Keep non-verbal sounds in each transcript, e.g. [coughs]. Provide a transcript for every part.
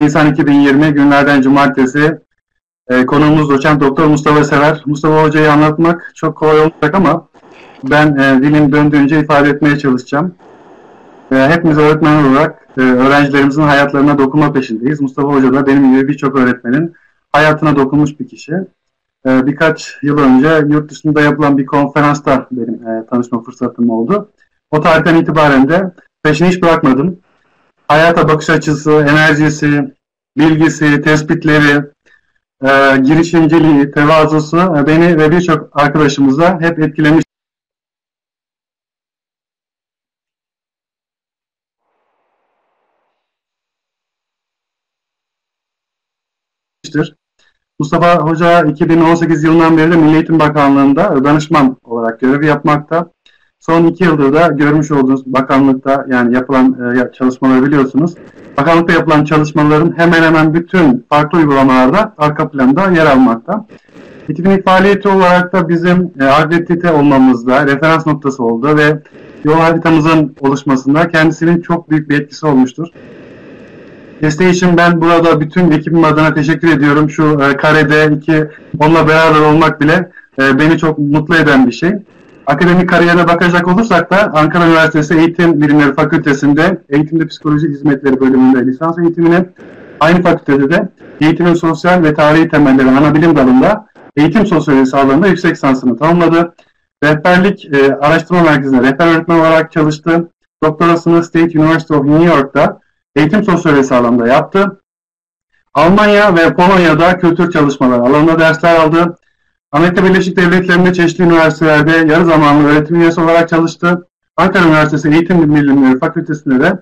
Nisan 2020 günlerden cumartesi e, konuğumuz doçent doktor Mustafa Sever. Mustafa Hoca'yı anlatmak çok kolay olacak ama ben e, dilim döndüğünce ifade etmeye çalışacağım. E, hepimiz öğretmen olarak e, öğrencilerimizin hayatlarına dokunma peşindeyiz. Mustafa Hoca da benim gibi birçok öğretmenin hayatına dokunmuş bir kişi. E, birkaç yıl önce yurt dışında yapılan bir konferansta benim e, tanışma fırsatım oldu. O tarihten itibaren de peşini hiç bırakmadım hayata bakış açısı, enerjisi, bilgisi, tespitleri, e, girişimciliği, tevazusu e, beni ve birçok arkadaşımıza hep etkilemiş. Mustafa Hoca 2018 yılından beri de Milli Eğitim Bakanlığı'nda danışman olarak görev yapmakta. Son iki yıldır da görmüş olduğunuz bakanlıkta yani yapılan e, çalışmaları biliyorsunuz. Bakanlıkta yapılan çalışmaların hemen hemen bütün farklı uygulamalarda arka planda yer almakta. Ekibin faaliyeti olarak da bizim e, Agretite olmamızda referans noktası oldu ve yol haritamızın oluşmasında kendisinin çok büyük bir etkisi olmuştur. Desteği için ben burada bütün ekibim adına teşekkür ediyorum. Şu e, karede iki onunla beraber olmak bile e, beni çok mutlu eden bir şey. Akademik kariyerine bakacak olursak da Ankara Üniversitesi Eğitim Bilimleri Fakültesi'nde Eğitimde Psikoloji Hizmetleri bölümünde lisans eğitimini, aynı fakültede de Eğitimin Sosyal ve Tarihi Temelleri ana bilim dalında eğitim sosyolojisi alanında yüksek lisansını tamamladı. Rehberlik e, Araştırma Merkezi'nde rehber öğretmen olarak çalıştı. Doktorasını State University of New York'ta eğitim sosyolojisi alanında yaptı. Almanya ve Polonya'da kültür çalışmaları alanında dersler aldı. Amerika Birleşik Devletleri'nde çeşitli üniversitelerde yarı zamanlı öğretim üyesi olarak çalıştı. Ankara Üniversitesi Eğitim Bilimleri Fakültesi'nde de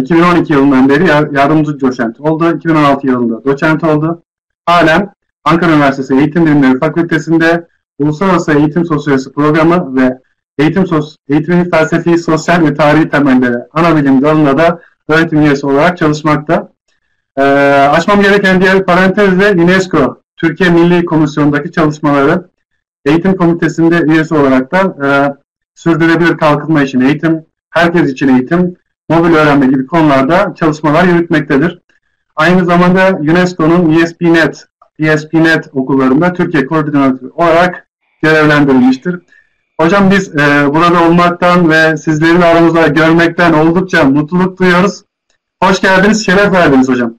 2012 e, yılından beri yardımcı doçent oldu. 2016 yılında doçent oldu. Halen Ankara Üniversitesi Eğitim Bilimleri Fakültesi'nde Uluslararası Eğitim Sosyolojisi Programı ve Eğitim Sos Eğitimin Felsefi, Sosyal ve Tarihi Temelleri ana bilim dalında da öğretim üyesi olarak çalışmakta. E, açmam gereken diğer parantez UNESCO Türkiye Milli Komisyonu'ndaki çalışmaları eğitim komitesinde üyesi olarak da e, sürdürülebilir kalkınma için eğitim, herkes için eğitim, mobil öğrenme gibi konularda çalışmalar yürütmektedir. Aynı zamanda UNESCO'nun ESPNet, ESPNet okullarında Türkiye koordinatörü olarak görevlendirilmiştir. Hocam biz e, burada olmaktan ve sizleri aramızda görmekten oldukça mutluluk duyuyoruz. Hoş geldiniz, şeref verdiniz hocam.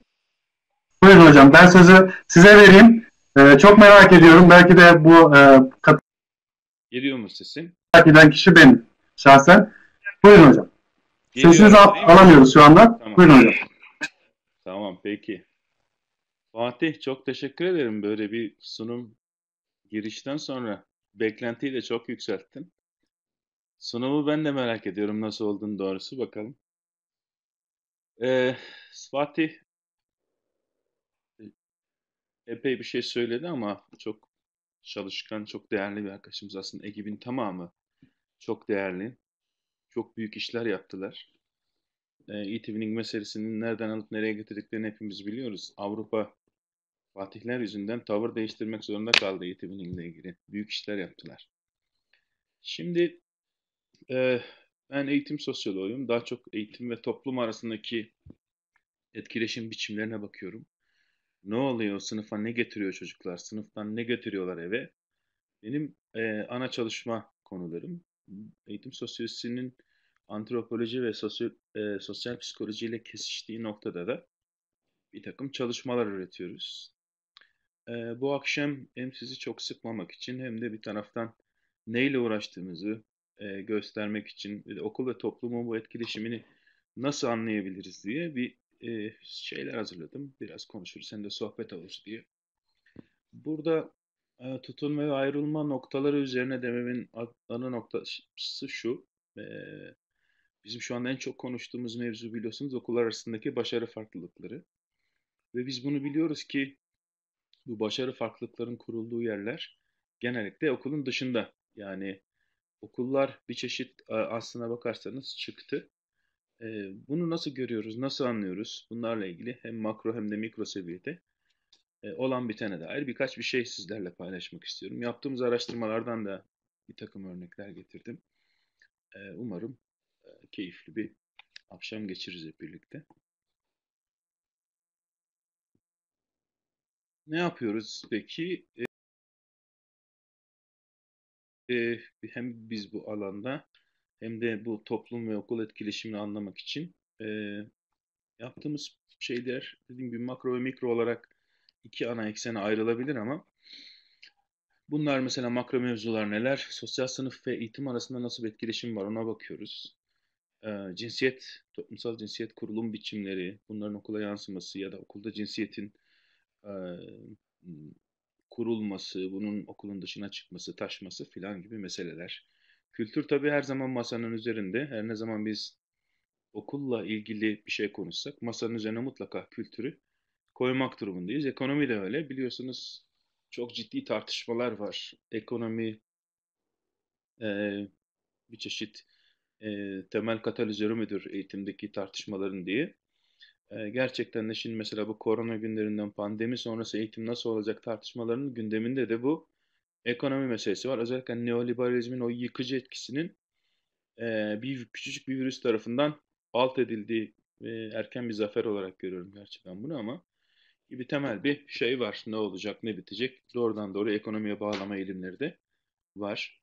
Buyurun hocam, ben sözü size vereyim. Ee, çok merak ediyorum. Belki de bu e, kat- Geliyor mu sesim? merak eden kişi benim şahsen. Buyurun hocam. Geliyor Sesinizi al- alamıyoruz şu anda. Tamam. Buyurun hocam. Tamam peki. Fatih çok teşekkür ederim böyle bir sunum girişten sonra beklentiyi de çok yükselttin. Sunumu ben de merak ediyorum nasıl olduğunu doğrusu bakalım. Ee, Fatih epey bir şey söyledi ama çok çalışkan, çok değerli bir arkadaşımız aslında. Ekibin tamamı çok değerli. Çok büyük işler yaptılar. E-Tv'nin ee, e meselesinin nereden alıp nereye getirdiklerini hepimiz biliyoruz. Avrupa Fatihler yüzünden tavır değiştirmek zorunda kaldı E-Tv'nin ile ilgili. Büyük işler yaptılar. Şimdi e, ben eğitim sosyoloğuyum. Daha çok eğitim ve toplum arasındaki etkileşim biçimlerine bakıyorum. Ne oluyor? Sınıfa ne getiriyor çocuklar? Sınıftan ne götürüyorlar eve? Benim e, ana çalışma konularım eğitim sosyolojisinin antropoloji ve sosyo, e, sosyal psikolojiyle kesiştiği noktada da bir takım çalışmalar üretiyoruz. E, bu akşam hem sizi çok sıkmamak için hem de bir taraftan neyle uğraştığımızı e, göstermek için ve okul ve toplumun bu etkileşimini nasıl anlayabiliriz diye bir e, şeyler hazırladım. Biraz konuşuruz sen de sohbet olur diye. Burada e, tutunma ve ayrılma noktaları üzerine dememin ana noktası şu. E, bizim şu anda en çok konuştuğumuz mevzu biliyorsunuz okullar arasındaki başarı farklılıkları. Ve biz bunu biliyoruz ki bu başarı farklılıkların kurulduğu yerler genellikle okulun dışında. Yani okullar bir çeşit aslına bakarsanız çıktı bunu nasıl görüyoruz, nasıl anlıyoruz? Bunlarla ilgili hem makro hem de mikro seviyede olan bitene dair birkaç bir şey sizlerle paylaşmak istiyorum. Yaptığımız araştırmalardan da bir takım örnekler getirdim. Umarım keyifli bir akşam geçiririz hep birlikte. Ne yapıyoruz peki? Hem biz bu alanda hem de bu toplum ve okul etkileşimini anlamak için e, yaptığımız şeyler dediğim gibi makro ve mikro olarak iki ana eksene ayrılabilir ama bunlar mesela makro mevzular neler? Sosyal sınıf ve eğitim arasında nasıl bir etkileşim var ona bakıyoruz. E, cinsiyet, toplumsal cinsiyet kurulum biçimleri, bunların okula yansıması ya da okulda cinsiyetin e, kurulması, bunun okulun dışına çıkması, taşması filan gibi meseleler. Kültür tabii her zaman masanın üzerinde. Her ne zaman biz okulla ilgili bir şey konuşsak masanın üzerine mutlaka kültürü koymak durumundayız. Ekonomi de öyle. Biliyorsunuz çok ciddi tartışmalar var. Ekonomi e, bir çeşit e, temel katalizörü müdür eğitimdeki tartışmaların diye. E, gerçekten de şimdi mesela bu korona günlerinden pandemi sonrası eğitim nasıl olacak tartışmalarının gündeminde de bu ekonomi meselesi var. Özellikle neoliberalizmin o yıkıcı etkisinin e, bir küçücük bir virüs tarafından alt edildiği e, erken bir zafer olarak görüyorum gerçekten bunu ama bir temel bir şey var. Ne olacak, ne bitecek? Doğrudan doğru ekonomiye bağlama eğilimleri de var.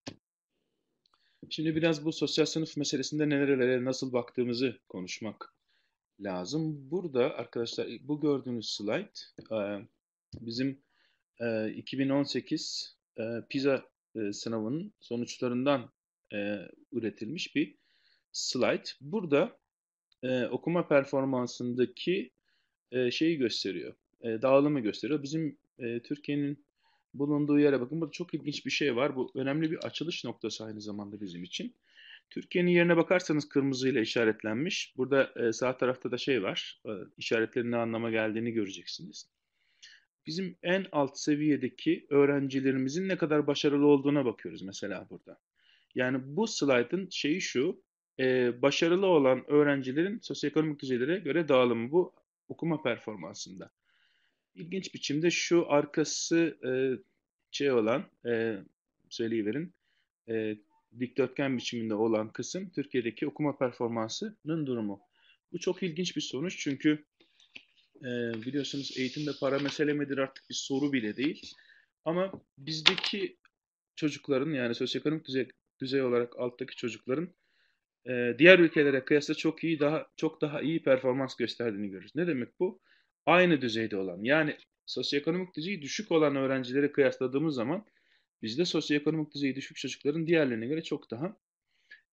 Şimdi biraz bu sosyal sınıf meselesinde nerelere nasıl baktığımızı konuşmak lazım. Burada arkadaşlar bu gördüğünüz slide e, bizim 2018 e, e, PISA e, sınavının sonuçlarından e, üretilmiş bir slide. Burada e, okuma performansındaki e, şeyi gösteriyor, e, dağılımı gösteriyor. Bizim e, Türkiye'nin bulunduğu yere bakın. Burada çok ilginç bir şey var. Bu önemli bir açılış noktası aynı zamanda bizim için. Türkiye'nin yerine bakarsanız kırmızıyla işaretlenmiş. Burada e, sağ tarafta da şey var. E, işaretlerin ne anlama geldiğini göreceksiniz bizim en alt seviyedeki öğrencilerimizin ne kadar başarılı olduğuna bakıyoruz mesela burada. Yani bu slaytın şeyi şu, e, başarılı olan öğrencilerin sosyoekonomik düzeylere göre dağılımı bu okuma performansında. İlginç biçimde şu arkası e, şey olan, e, söyleyiverin, e, dikdörtgen biçiminde olan kısım Türkiye'deki okuma performansının durumu. Bu çok ilginç bir sonuç çünkü e, biliyorsunuz eğitimde para mesele midir artık bir soru bile değil. Ama bizdeki çocukların yani sosyoekonomik düzey, düzey olarak alttaki çocukların e, diğer ülkelere kıyasla çok iyi daha çok daha iyi performans gösterdiğini görürüz. Ne demek bu? Aynı düzeyde olan yani sosyoekonomik düzeyi düşük olan öğrencileri kıyasladığımız zaman bizde sosyoekonomik düzeyi düşük çocukların diğerlerine göre çok daha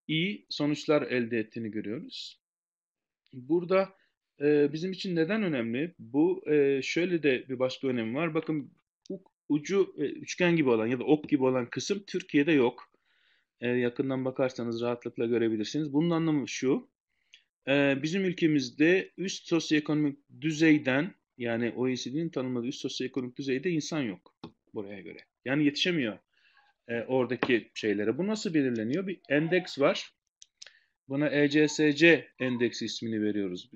iyi sonuçlar elde ettiğini görüyoruz. Burada bizim için neden önemli? Bu e, şöyle de bir başka önemi var. Bakın bu ucu e, üçgen gibi olan ya da ok gibi olan kısım Türkiye'de yok. E, yakından bakarsanız rahatlıkla görebilirsiniz. Bunun anlamı şu. E, bizim ülkemizde üst sosyoekonomik düzeyden yani OECD'nin tanımladığı üst sosyoekonomik düzeyde insan yok buraya göre. Yani yetişemiyor e, oradaki şeylere. Bu nasıl belirleniyor? Bir endeks var. Buna ECSC endeksi ismini veriyoruz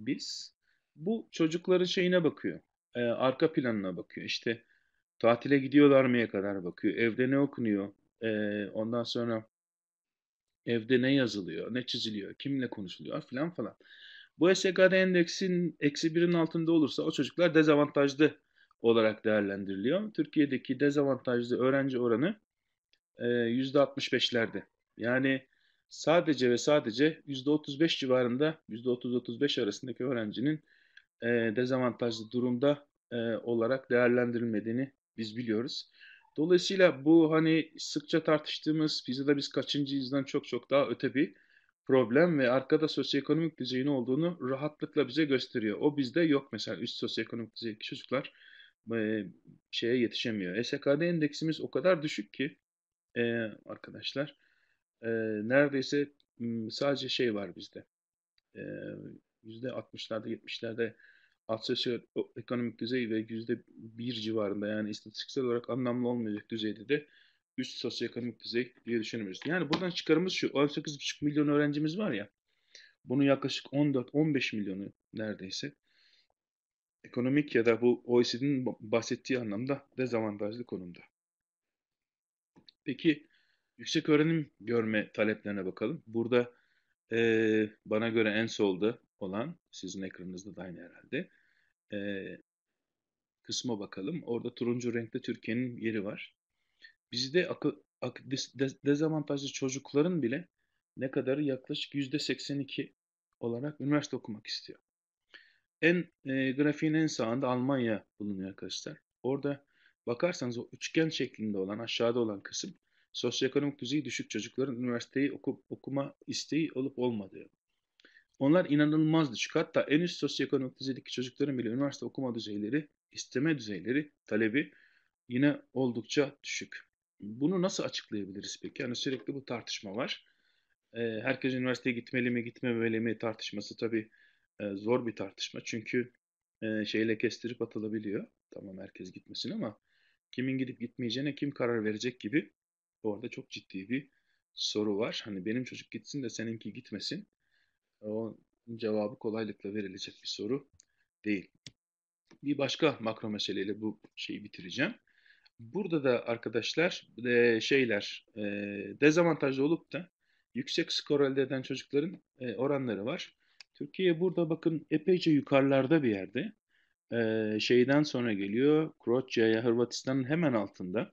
biz bu çocukların şeyine bakıyor. E, arka planına bakıyor. İşte tatile gidiyorlar mıya kadar bakıyor. Evde ne okunuyor? E, ondan sonra evde ne yazılıyor, ne çiziliyor, kimle konuşuluyor filan falan. Bu SGK'da endeksin eksi birin altında olursa o çocuklar dezavantajlı olarak değerlendiriliyor. Türkiye'deki dezavantajlı öğrenci oranı e, %65'lerde. Yani sadece ve sadece %35 civarında, %30-35 arasındaki öğrencinin e, dezavantajlı durumda e, olarak değerlendirilmediğini biz biliyoruz. Dolayısıyla bu hani sıkça tartıştığımız PISA'da biz yüzden çok çok daha öte bir problem ve arkada sosyoekonomik düzeyin olduğunu rahatlıkla bize gösteriyor. O bizde yok mesela üst sosyoekonomik düzeydeki çocuklar e, şeye yetişemiyor. SKD endeksimiz o kadar düşük ki e, arkadaşlar e, neredeyse sadece şey var bizde. E, %60'larda 70'lerde sosyal ekonomik düzey ve yüzde bir civarında yani istatistiksel olarak anlamlı olmayacak düzeyde de üst sosyoekonomik düzey diye düşünemiyoruz. Yani buradan çıkarımız şu 18,5 milyon öğrencimiz var ya bunun yaklaşık 14-15 milyonu neredeyse ekonomik ya da bu OECD'nin bahsettiği anlamda dezavantajlı konumda. Peki Yüksek öğrenim görme taleplerine bakalım. Burada e, bana göre en solda olan, sizin ekranınızda da aynı herhalde, e, kısma bakalım. Orada turuncu renkte Türkiye'nin yeri var. Bizde akı, akı, dezavantajlı çocukların bile ne kadar yaklaşık yüzde %82 olarak üniversite okumak istiyor. En e, grafiğin en sağında Almanya bulunuyor arkadaşlar. Orada bakarsanız o üçgen şeklinde olan aşağıda olan kısım sosyoekonomik düzeyi düşük çocukların üniversiteyi oku, okuma isteği olup olmadığı. Onlar inanılmaz düşük. Hatta en üst sosyoekonomik düzeydeki çocukların bile üniversite okuma düzeyleri, isteme düzeyleri, talebi yine oldukça düşük. Bunu nasıl açıklayabiliriz peki? Yani sürekli bu tartışma var. Ee, herkes üniversiteye gitmeli mi, gitmemeli mi tartışması tabii e, zor bir tartışma. Çünkü e, şeyle kestirip atılabiliyor. Tamam herkes gitmesin ama kimin gidip gitmeyeceğine kim karar verecek gibi bu arada çok ciddi bir soru var. Hani benim çocuk gitsin de seninki gitmesin. O cevabı kolaylıkla verilecek bir soru değil. Bir başka makro meseleyle bu şeyi bitireceğim. Burada da arkadaşlar e, şeyler e, dezavantajlı olup da yüksek skor elde eden çocukların e, oranları var. Türkiye burada bakın epeyce yukarılarda bir yerde. E, şeyden sonra geliyor Kroatya'ya Hırvatistan'ın hemen altında.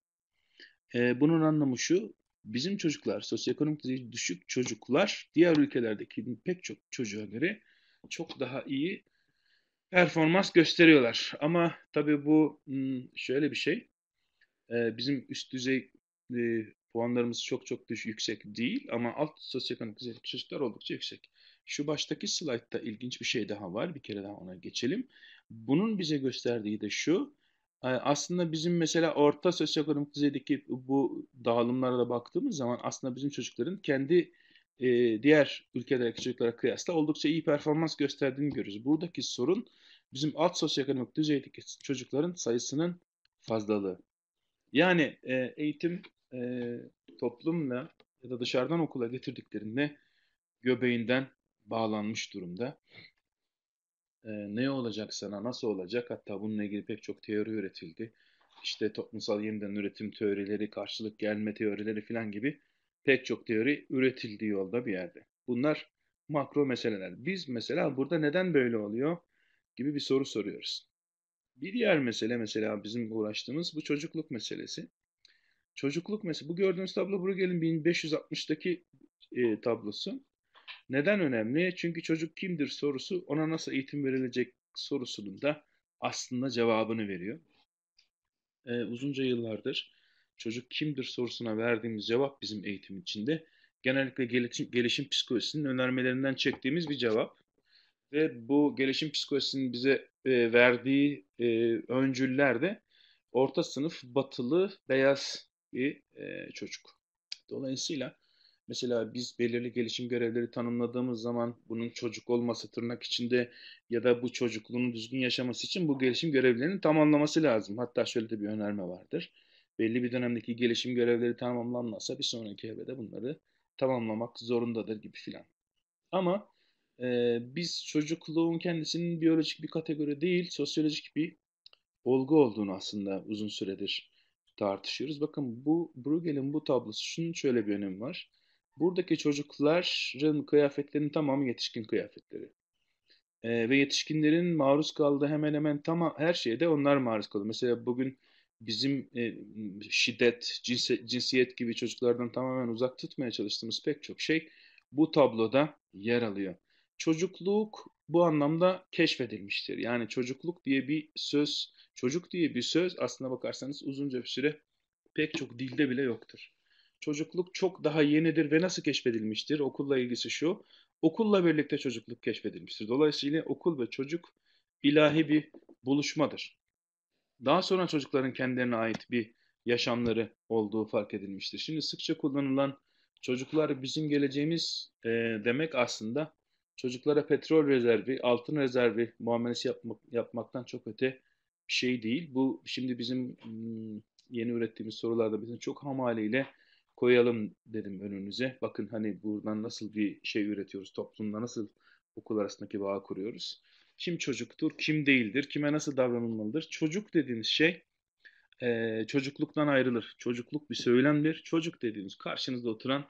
E, bunun anlamı şu, bizim çocuklar, sosyoekonomik düzeyi düşük çocuklar diğer ülkelerdeki pek çok çocuğa göre çok daha iyi performans gösteriyorlar. Ama tabii bu hmm, şöyle bir şey, e, bizim üst düzey e, puanlarımız çok çok düş, yüksek değil ama alt sosyoekonomik düzey çocuklar oldukça yüksek. Şu baştaki slaytta ilginç bir şey daha var. Bir kere daha ona geçelim. Bunun bize gösterdiği de şu. Aslında bizim mesela orta sosyoekonomik düzeydeki bu dağılımlara da baktığımız zaman aslında bizim çocukların kendi e, diğer ülkedeki çocuklara kıyasla oldukça iyi performans gösterdiğini görürüz. Buradaki sorun bizim alt sosyoekonomik düzeydeki çocukların sayısının fazlalığı. Yani e, eğitim e, toplumla ya da dışarıdan okula getirdiklerinde göbeğinden bağlanmış durumda e, ne olacak sana, nasıl olacak? Hatta bununla ilgili pek çok teori üretildi. İşte toplumsal yeniden üretim teorileri, karşılık gelme teorileri falan gibi pek çok teori üretildiği yolda bir yerde. Bunlar makro meseleler. Biz mesela burada neden böyle oluyor gibi bir soru soruyoruz. Bir diğer mesele mesela bizim uğraştığımız bu çocukluk meselesi. Çocukluk meselesi. Bu gördüğünüz tablo Bruegel'in 1560'daki e, tablosu. Neden önemli? Çünkü çocuk kimdir sorusu ona nasıl eğitim verilecek sorusunun da aslında cevabını veriyor. Ee, uzunca yıllardır çocuk kimdir sorusuna verdiğimiz cevap bizim eğitim içinde genellikle gelişim, gelişim psikolojisinin önermelerinden çektiğimiz bir cevap. Ve bu gelişim psikolojisinin bize e, verdiği e, öncüller de orta sınıf batılı beyaz bir e, çocuk. Dolayısıyla Mesela biz belirli gelişim görevleri tanımladığımız zaman bunun çocuk olması tırnak içinde ya da bu çocukluğunu düzgün yaşaması için bu gelişim görevlerinin tamamlaması lazım. Hatta şöyle de bir önerme vardır. Belli bir dönemdeki gelişim görevleri tamamlanmazsa bir sonraki evrede bunları tamamlamak zorundadır gibi filan. Ama e, biz çocukluğun kendisinin biyolojik bir kategori değil, sosyolojik bir olgu olduğunu aslında uzun süredir tartışıyoruz. Bakın bu Bruegel'in bu tablosu şunun şöyle bir önemi var buradaki çocukların kıyafetlerinin tamamı yetişkin kıyafetleri. E, ve yetişkinlerin maruz kaldığı hemen hemen tamam her şeyde onlar maruz kaldı. Mesela bugün bizim e, şiddet, cinsi, cinsiyet gibi çocuklardan tamamen uzak tutmaya çalıştığımız pek çok şey bu tabloda yer alıyor. Çocukluk bu anlamda keşfedilmiştir. Yani çocukluk diye bir söz, çocuk diye bir söz aslına bakarsanız uzunca bir süre pek çok dilde bile yoktur çocukluk çok daha yenidir ve nasıl keşfedilmiştir? Okulla ilgisi şu. Okulla birlikte çocukluk keşfedilmiştir. Dolayısıyla okul ve çocuk ilahi bir buluşmadır. Daha sonra çocukların kendilerine ait bir yaşamları olduğu fark edilmiştir. Şimdi sıkça kullanılan çocuklar bizim geleceğimiz e, demek aslında çocuklara petrol rezervi, altın rezervi muamelesi yapmak, yapmaktan çok öte bir şey değil. Bu şimdi bizim hmm, yeni ürettiğimiz sorularda bizim çok hamaliyle koyalım dedim önünüze. Bakın hani buradan nasıl bir şey üretiyoruz, toplumda nasıl okul arasındaki bağ kuruyoruz. Kim çocuktur, kim değildir, kime nasıl davranılmalıdır. Çocuk dediğiniz şey e, çocukluktan ayrılır. Çocukluk bir söylemdir. Çocuk dediğiniz karşınızda oturan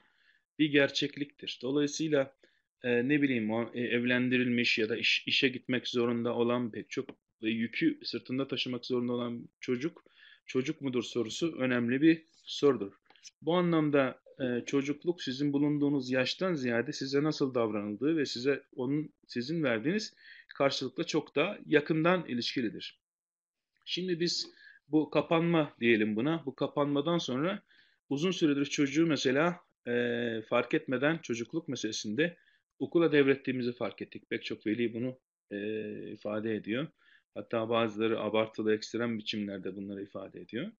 bir gerçekliktir. Dolayısıyla e, ne bileyim o, e, evlendirilmiş ya da iş, işe gitmek zorunda olan pek çok e, yükü sırtında taşımak zorunda olan çocuk çocuk mudur sorusu önemli bir sorudur. Bu anlamda e, çocukluk sizin bulunduğunuz yaştan ziyade size nasıl davranıldığı ve size onun sizin verdiğiniz karşılıkla çok da yakından ilişkilidir. Şimdi biz bu kapanma diyelim buna. Bu kapanmadan sonra uzun süredir çocuğu mesela e, fark etmeden çocukluk meselesinde okula devrettiğimizi fark ettik. Pek çok veli bunu e, ifade ediyor. Hatta bazıları abartılı ekstrem biçimlerde bunları ifade ediyor.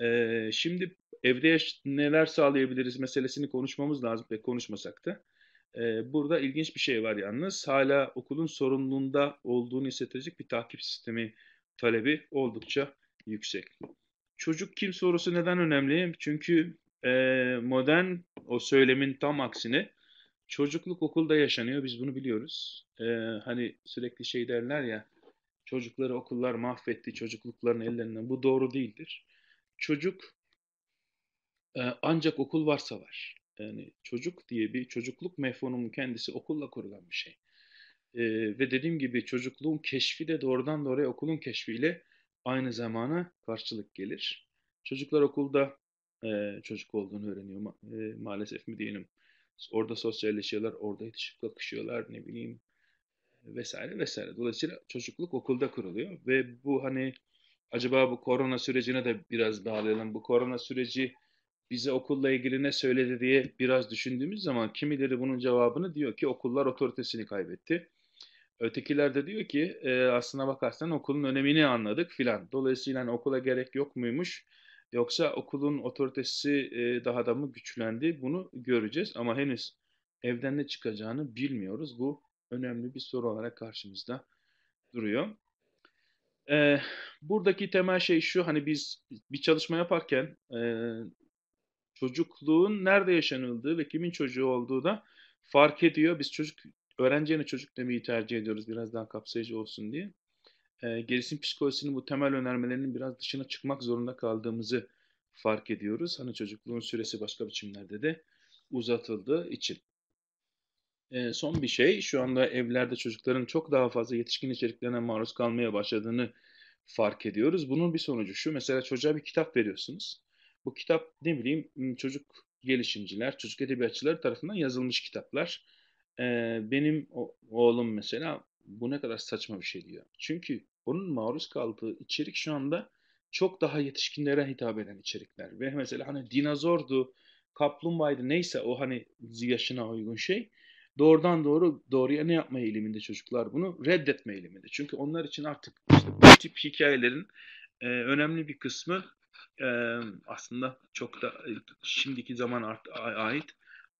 Ee, şimdi evreye neler sağlayabiliriz meselesini konuşmamız lazım ve konuşmasak da. Ee, burada ilginç bir şey var yalnız. Hala okulun sorumluluğunda olduğunu hissedecek bir takip sistemi talebi oldukça yüksek. Çocuk kim sorusu neden önemli? Çünkü e, modern o söylemin tam aksine çocukluk okulda yaşanıyor. Biz bunu biliyoruz. E, hani sürekli şey derler ya çocukları okullar mahvetti, çocukluklarını ellerinden. Bu doğru değildir çocuk e, ancak okul varsa var. Yani çocuk diye bir çocukluk mefhumunun kendisi okulla kurulan bir şey. E, ve dediğim gibi çocukluğun keşfi de doğrudan doğruya okulun keşfiyle aynı zamana karşılık gelir. Çocuklar okulda e, çocuk olduğunu öğreniyor ma e, maalesef mi diyelim. Orada sosyalleşiyorlar, orada yetişip kalkışıyorlar ne bileyim e, vesaire vesaire. Dolayısıyla çocukluk okulda kuruluyor ve bu hani acaba bu korona sürecine de biraz bağlayalım. Bu korona süreci bize okulla ilgili ne söyledi diye biraz düşündüğümüz zaman kimileri bunun cevabını diyor ki okullar otoritesini kaybetti. Ötekiler de diyor ki e, aslına bakarsan okulun önemini anladık filan. Dolayısıyla hani okula gerek yok muymuş yoksa okulun otoritesi e, daha da mı güçlendi bunu göreceğiz. Ama henüz evden ne çıkacağını bilmiyoruz. Bu önemli bir soru olarak karşımızda duruyor. E, buradaki temel şey şu hani biz bir çalışma yaparken e, çocukluğun nerede yaşanıldığı ve kimin çocuğu olduğu da fark ediyor. Biz çocuk öğrenci yerine çocuk demeyi tercih ediyoruz biraz daha kapsayıcı olsun diye. E, gelişim psikolojisinin bu temel önermelerinin biraz dışına çıkmak zorunda kaldığımızı fark ediyoruz. Hani çocukluğun süresi başka biçimlerde de uzatıldığı için. E, son bir şey, şu anda evlerde çocukların çok daha fazla yetişkin içeriklerine maruz kalmaya başladığını fark ediyoruz. Bunun bir sonucu şu, mesela çocuğa bir kitap veriyorsunuz. Bu kitap ne bileyim çocuk gelişimciler, çocuk edebiyatçıları tarafından yazılmış kitaplar. E, benim o, oğlum mesela bu ne kadar saçma bir şey diyor. Çünkü onun maruz kaldığı içerik şu anda çok daha yetişkinlere hitap eden içerikler. Ve mesela hani dinozordu, kaplumbağaydı neyse o hani yaşına uygun şey doğrudan doğru doğruya ne yapma eğiliminde çocuklar bunu reddetme eğiliminde. Çünkü onlar için artık işte bu tip hikayelerin e, önemli bir kısmı e, aslında çok da e, şimdiki zaman art, ait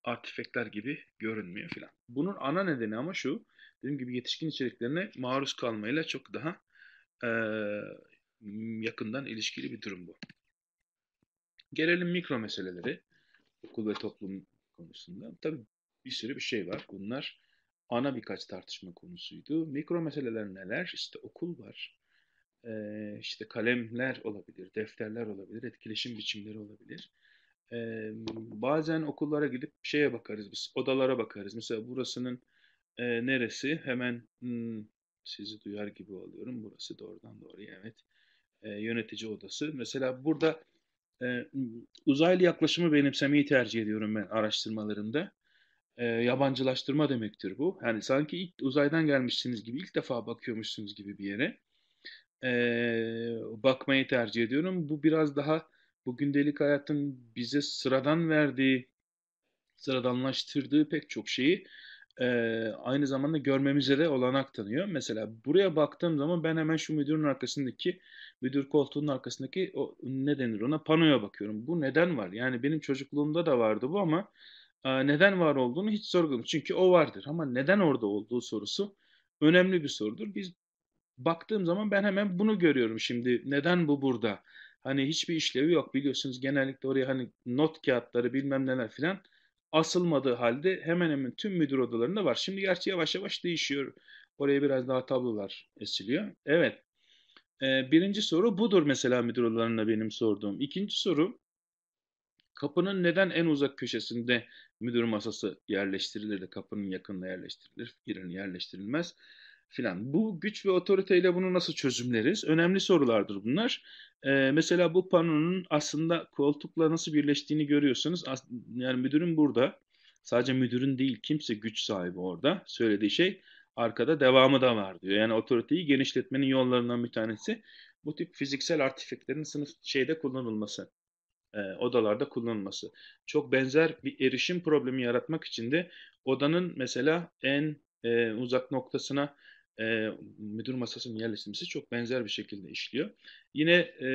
artifekler gibi görünmüyor filan. Bunun ana nedeni ama şu, dediğim gibi yetişkin içeriklerine maruz kalmayla çok daha e, yakından ilişkili bir durum bu. Gelelim mikro meseleleri okul ve toplum konusunda. Tabii bir sürü bir şey var. Bunlar ana birkaç tartışma konusuydu. Mikro meseleler neler? İşte okul var. Ee, işte kalemler olabilir, defterler olabilir, etkileşim biçimleri olabilir. Ee, bazen okullara gidip şeye bakarız biz, odalara bakarız. Mesela burasının e, neresi? Hemen hmm, sizi duyar gibi oluyorum. Burası doğrudan doğruya evet. E, yönetici odası. Mesela burada e, uzaylı yaklaşımı benimsemeyi tercih ediyorum ben araştırmalarımda e, yabancılaştırma demektir bu. Yani sanki ilk uzaydan gelmişsiniz gibi, ilk defa bakıyormuşsunuz gibi bir yere e, bakmayı tercih ediyorum. Bu biraz daha bu gündelik hayatın bize sıradan verdiği, sıradanlaştırdığı pek çok şeyi e, aynı zamanda görmemize de olanak tanıyor. Mesela buraya baktığım zaman ben hemen şu müdürün arkasındaki, müdür koltuğunun arkasındaki o ne denir ona panoya bakıyorum. Bu neden var? Yani benim çocukluğumda da vardı bu ama ee, neden var olduğunu hiç sorgulamış. Çünkü o vardır ama neden orada olduğu sorusu önemli bir sorudur. Biz baktığım zaman ben hemen bunu görüyorum şimdi. Neden bu burada? Hani hiçbir işlevi yok biliyorsunuz genellikle oraya hani not kağıtları bilmem neler filan asılmadığı halde hemen hemen tüm müdür odalarında var. Şimdi gerçi yavaş yavaş değişiyor. Oraya biraz daha tablolar esiliyor. Evet. Ee, birinci soru budur mesela müdür odalarında benim sorduğum. İkinci soru Kapının neden en uzak köşesinde müdür masası yerleştirilir de kapının yakınına yerleştirilir, yerine yerleştirilmez filan. Bu güç ve otoriteyle bunu nasıl çözümleriz? Önemli sorulardır bunlar. Ee, mesela bu panonun aslında koltukla nasıl birleştiğini görüyorsunuz. As yani müdürün burada, sadece müdürün değil kimse güç sahibi orada. Söylediği şey arkada devamı da var diyor. Yani otoriteyi genişletmenin yollarından bir tanesi bu tip fiziksel artifeklerin sınıf şeyde kullanılması e, odalarda kullanılması. Çok benzer bir erişim problemi yaratmak için de odanın mesela en e, uzak noktasına e, müdür masasının yerleştirmesi çok benzer bir şekilde işliyor. Yine e,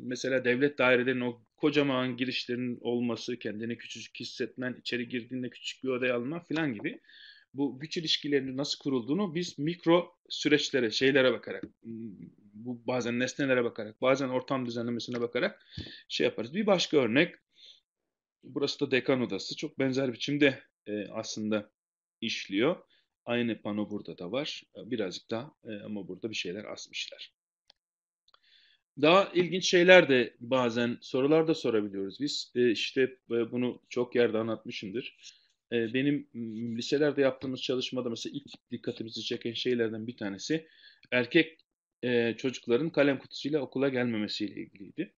mesela devlet dairelerinin o kocaman girişlerin olması, kendini küçücük hissetmen, içeri girdiğinde küçük bir odaya alma falan gibi bu güç ilişkilerinin nasıl kurulduğunu biz mikro süreçlere, şeylere bakarak, hmm, bu bazen nesnelere bakarak, bazen ortam düzenlemesine bakarak şey yaparız. Bir başka örnek, burası da dekan odası. Çok benzer biçimde e, aslında işliyor. Aynı pano burada da var. E, birazcık daha e, ama burada bir şeyler asmışlar. Daha ilginç şeyler de bazen sorular da sorabiliyoruz biz. E, işte e, bunu çok yerde anlatmışımdır e, benim ıı, liselerde yaptığımız çalışmada mesela ilk dikkatimizi çeken şeylerden bir tanesi erkek e, çocukların kalem kutusuyla okula gelmemesiyle ilgiliydi.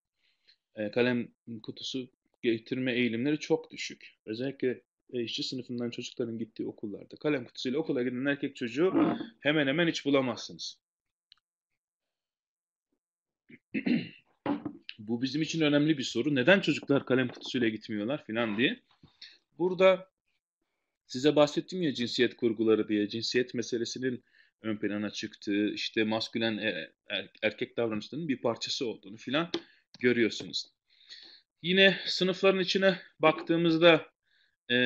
E, kalem kutusu getirme eğilimleri çok düşük. Özellikle e, işçi sınıfından çocukların gittiği okullarda kalem kutusuyla okula giden erkek çocuğu hemen hemen hiç bulamazsınız. Bu bizim için önemli bir soru. Neden çocuklar kalem kutusuyla gitmiyorlar filan diye. Burada Size bahsettim ya cinsiyet kurguları diye. Cinsiyet meselesinin ön plana çıktığı, işte maskülen e, er, erkek davranışlarının bir parçası olduğunu filan görüyorsunuz. Yine sınıfların içine baktığımızda e,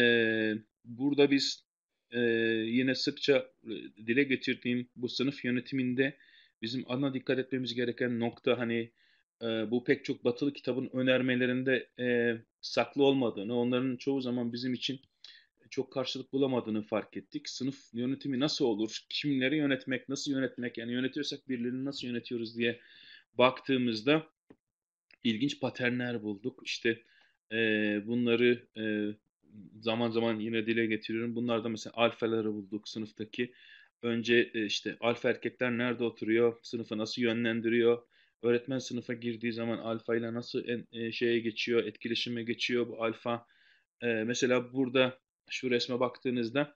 burada biz e, yine sıkça e, dile getirdiğim bu sınıf yönetiminde bizim ana dikkat etmemiz gereken nokta hani e, bu pek çok batılı kitabın önermelerinde e, saklı olmadığını, onların çoğu zaman bizim için çok karşılık bulamadığını fark ettik. Sınıf yönetimi nasıl olur? Kimleri yönetmek, nasıl yönetmek? Yani yönetiyorsak birilerini nasıl yönetiyoruz diye baktığımızda ilginç paternler bulduk. İşte e, bunları e, zaman zaman yine dile getiriyorum. Bunlarda mesela alfaları bulduk sınıftaki. Önce e, işte alfa erkekler nerede oturuyor? Sınıfı nasıl yönlendiriyor? Öğretmen sınıfa girdiği zaman alfa ile nasıl en, e, şeye geçiyor, etkileşime geçiyor bu alfa. E, mesela burada şu resme baktığınızda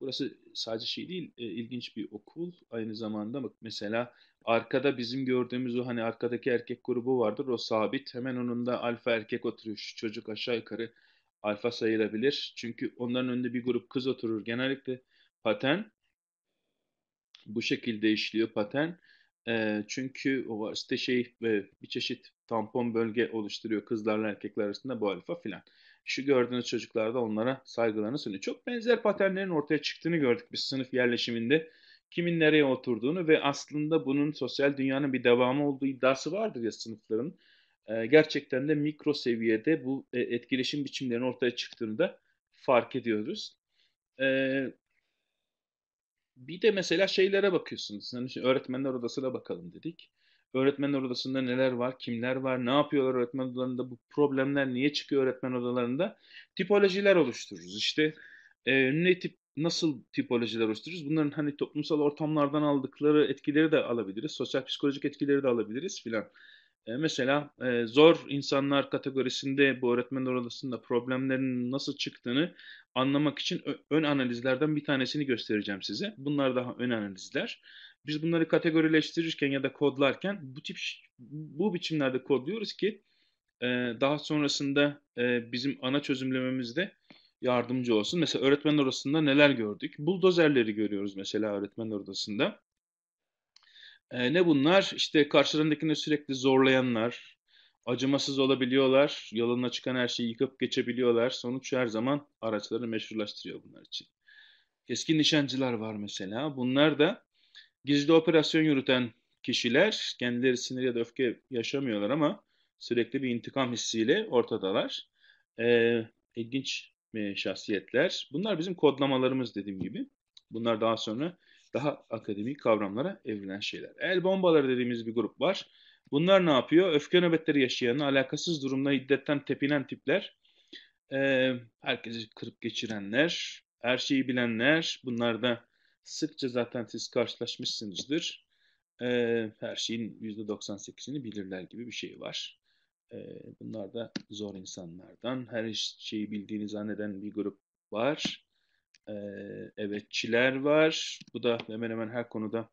burası sadece şey değil e, ilginç bir okul aynı zamanda bak mesela arkada bizim gördüğümüz o hani arkadaki erkek grubu vardır o sabit hemen onun da alfa erkek oturuyor şu çocuk aşağı yukarı alfa sayılabilir çünkü onların önünde bir grup kız oturur genellikle paten bu şekilde işliyor paten e, çünkü o işte şey e, bir çeşit tampon bölge oluşturuyor kızlarla erkekler arasında bu alfa filan şu gördüğünüz çocuklarda onlara saygılarını sunuyor. Çok benzer paternlerin ortaya çıktığını gördük biz sınıf yerleşiminde. Kimin nereye oturduğunu ve aslında bunun sosyal dünyanın bir devamı olduğu iddiası vardır ya sınıfların. Ee, gerçekten de mikro seviyede bu e, etkileşim biçimlerinin ortaya çıktığını da fark ediyoruz. Ee, bir de mesela şeylere bakıyorsunuz. Hani öğretmenler odasına bakalım dedik. Öğretmen odasında neler var, kimler var, ne yapıyorlar öğretmen odalarında, bu problemler niye çıkıyor öğretmen odalarında tipolojiler oluştururuz. İşte e, ne tip nasıl tipolojiler oluştururuz? Bunların hani toplumsal ortamlardan aldıkları etkileri de alabiliriz. Sosyal psikolojik etkileri de alabiliriz filan. E, mesela e, zor insanlar kategorisinde bu öğretmen odasında problemlerin nasıl çıktığını anlamak için ön analizlerden bir tanesini göstereceğim size. Bunlar daha ön analizler. Biz bunları kategorileştirirken ya da kodlarken bu tip bu biçimlerde kodluyoruz ki e, daha sonrasında e, bizim ana çözümlememizde yardımcı olsun. Mesela öğretmen odasında neler gördük? Buldozerleri görüyoruz mesela öğretmen odasında. E, ne bunlar? İşte karşılarındakini sürekli zorlayanlar, acımasız olabiliyorlar, yoluna çıkan her şeyi yıkıp geçebiliyorlar. Sonuç her zaman araçları meşrulaştırıyor bunlar için. Keskin nişancılar var mesela. Bunlar da Gizli operasyon yürüten kişiler kendileri sinir ya da öfke yaşamıyorlar ama sürekli bir intikam hissiyle ortadalar. Ee, ilginç e, şahsiyetler. Bunlar bizim kodlamalarımız dediğim gibi. Bunlar daha sonra daha akademik kavramlara evrilen şeyler. El bombaları dediğimiz bir grup var. Bunlar ne yapıyor? Öfke nöbetleri yaşayan, alakasız durumda hiddetten tepinen tipler, e, herkesi kırıp geçirenler, her şeyi bilenler, bunlar da sıkça zaten siz karşılaşmışsınızdır. E, her şeyin %98'ini bilirler gibi bir şey var. E, bunlar da zor insanlardan. Her şeyi bildiğini zanneden bir grup var. E, evetçiler var. Bu da hemen hemen her konuda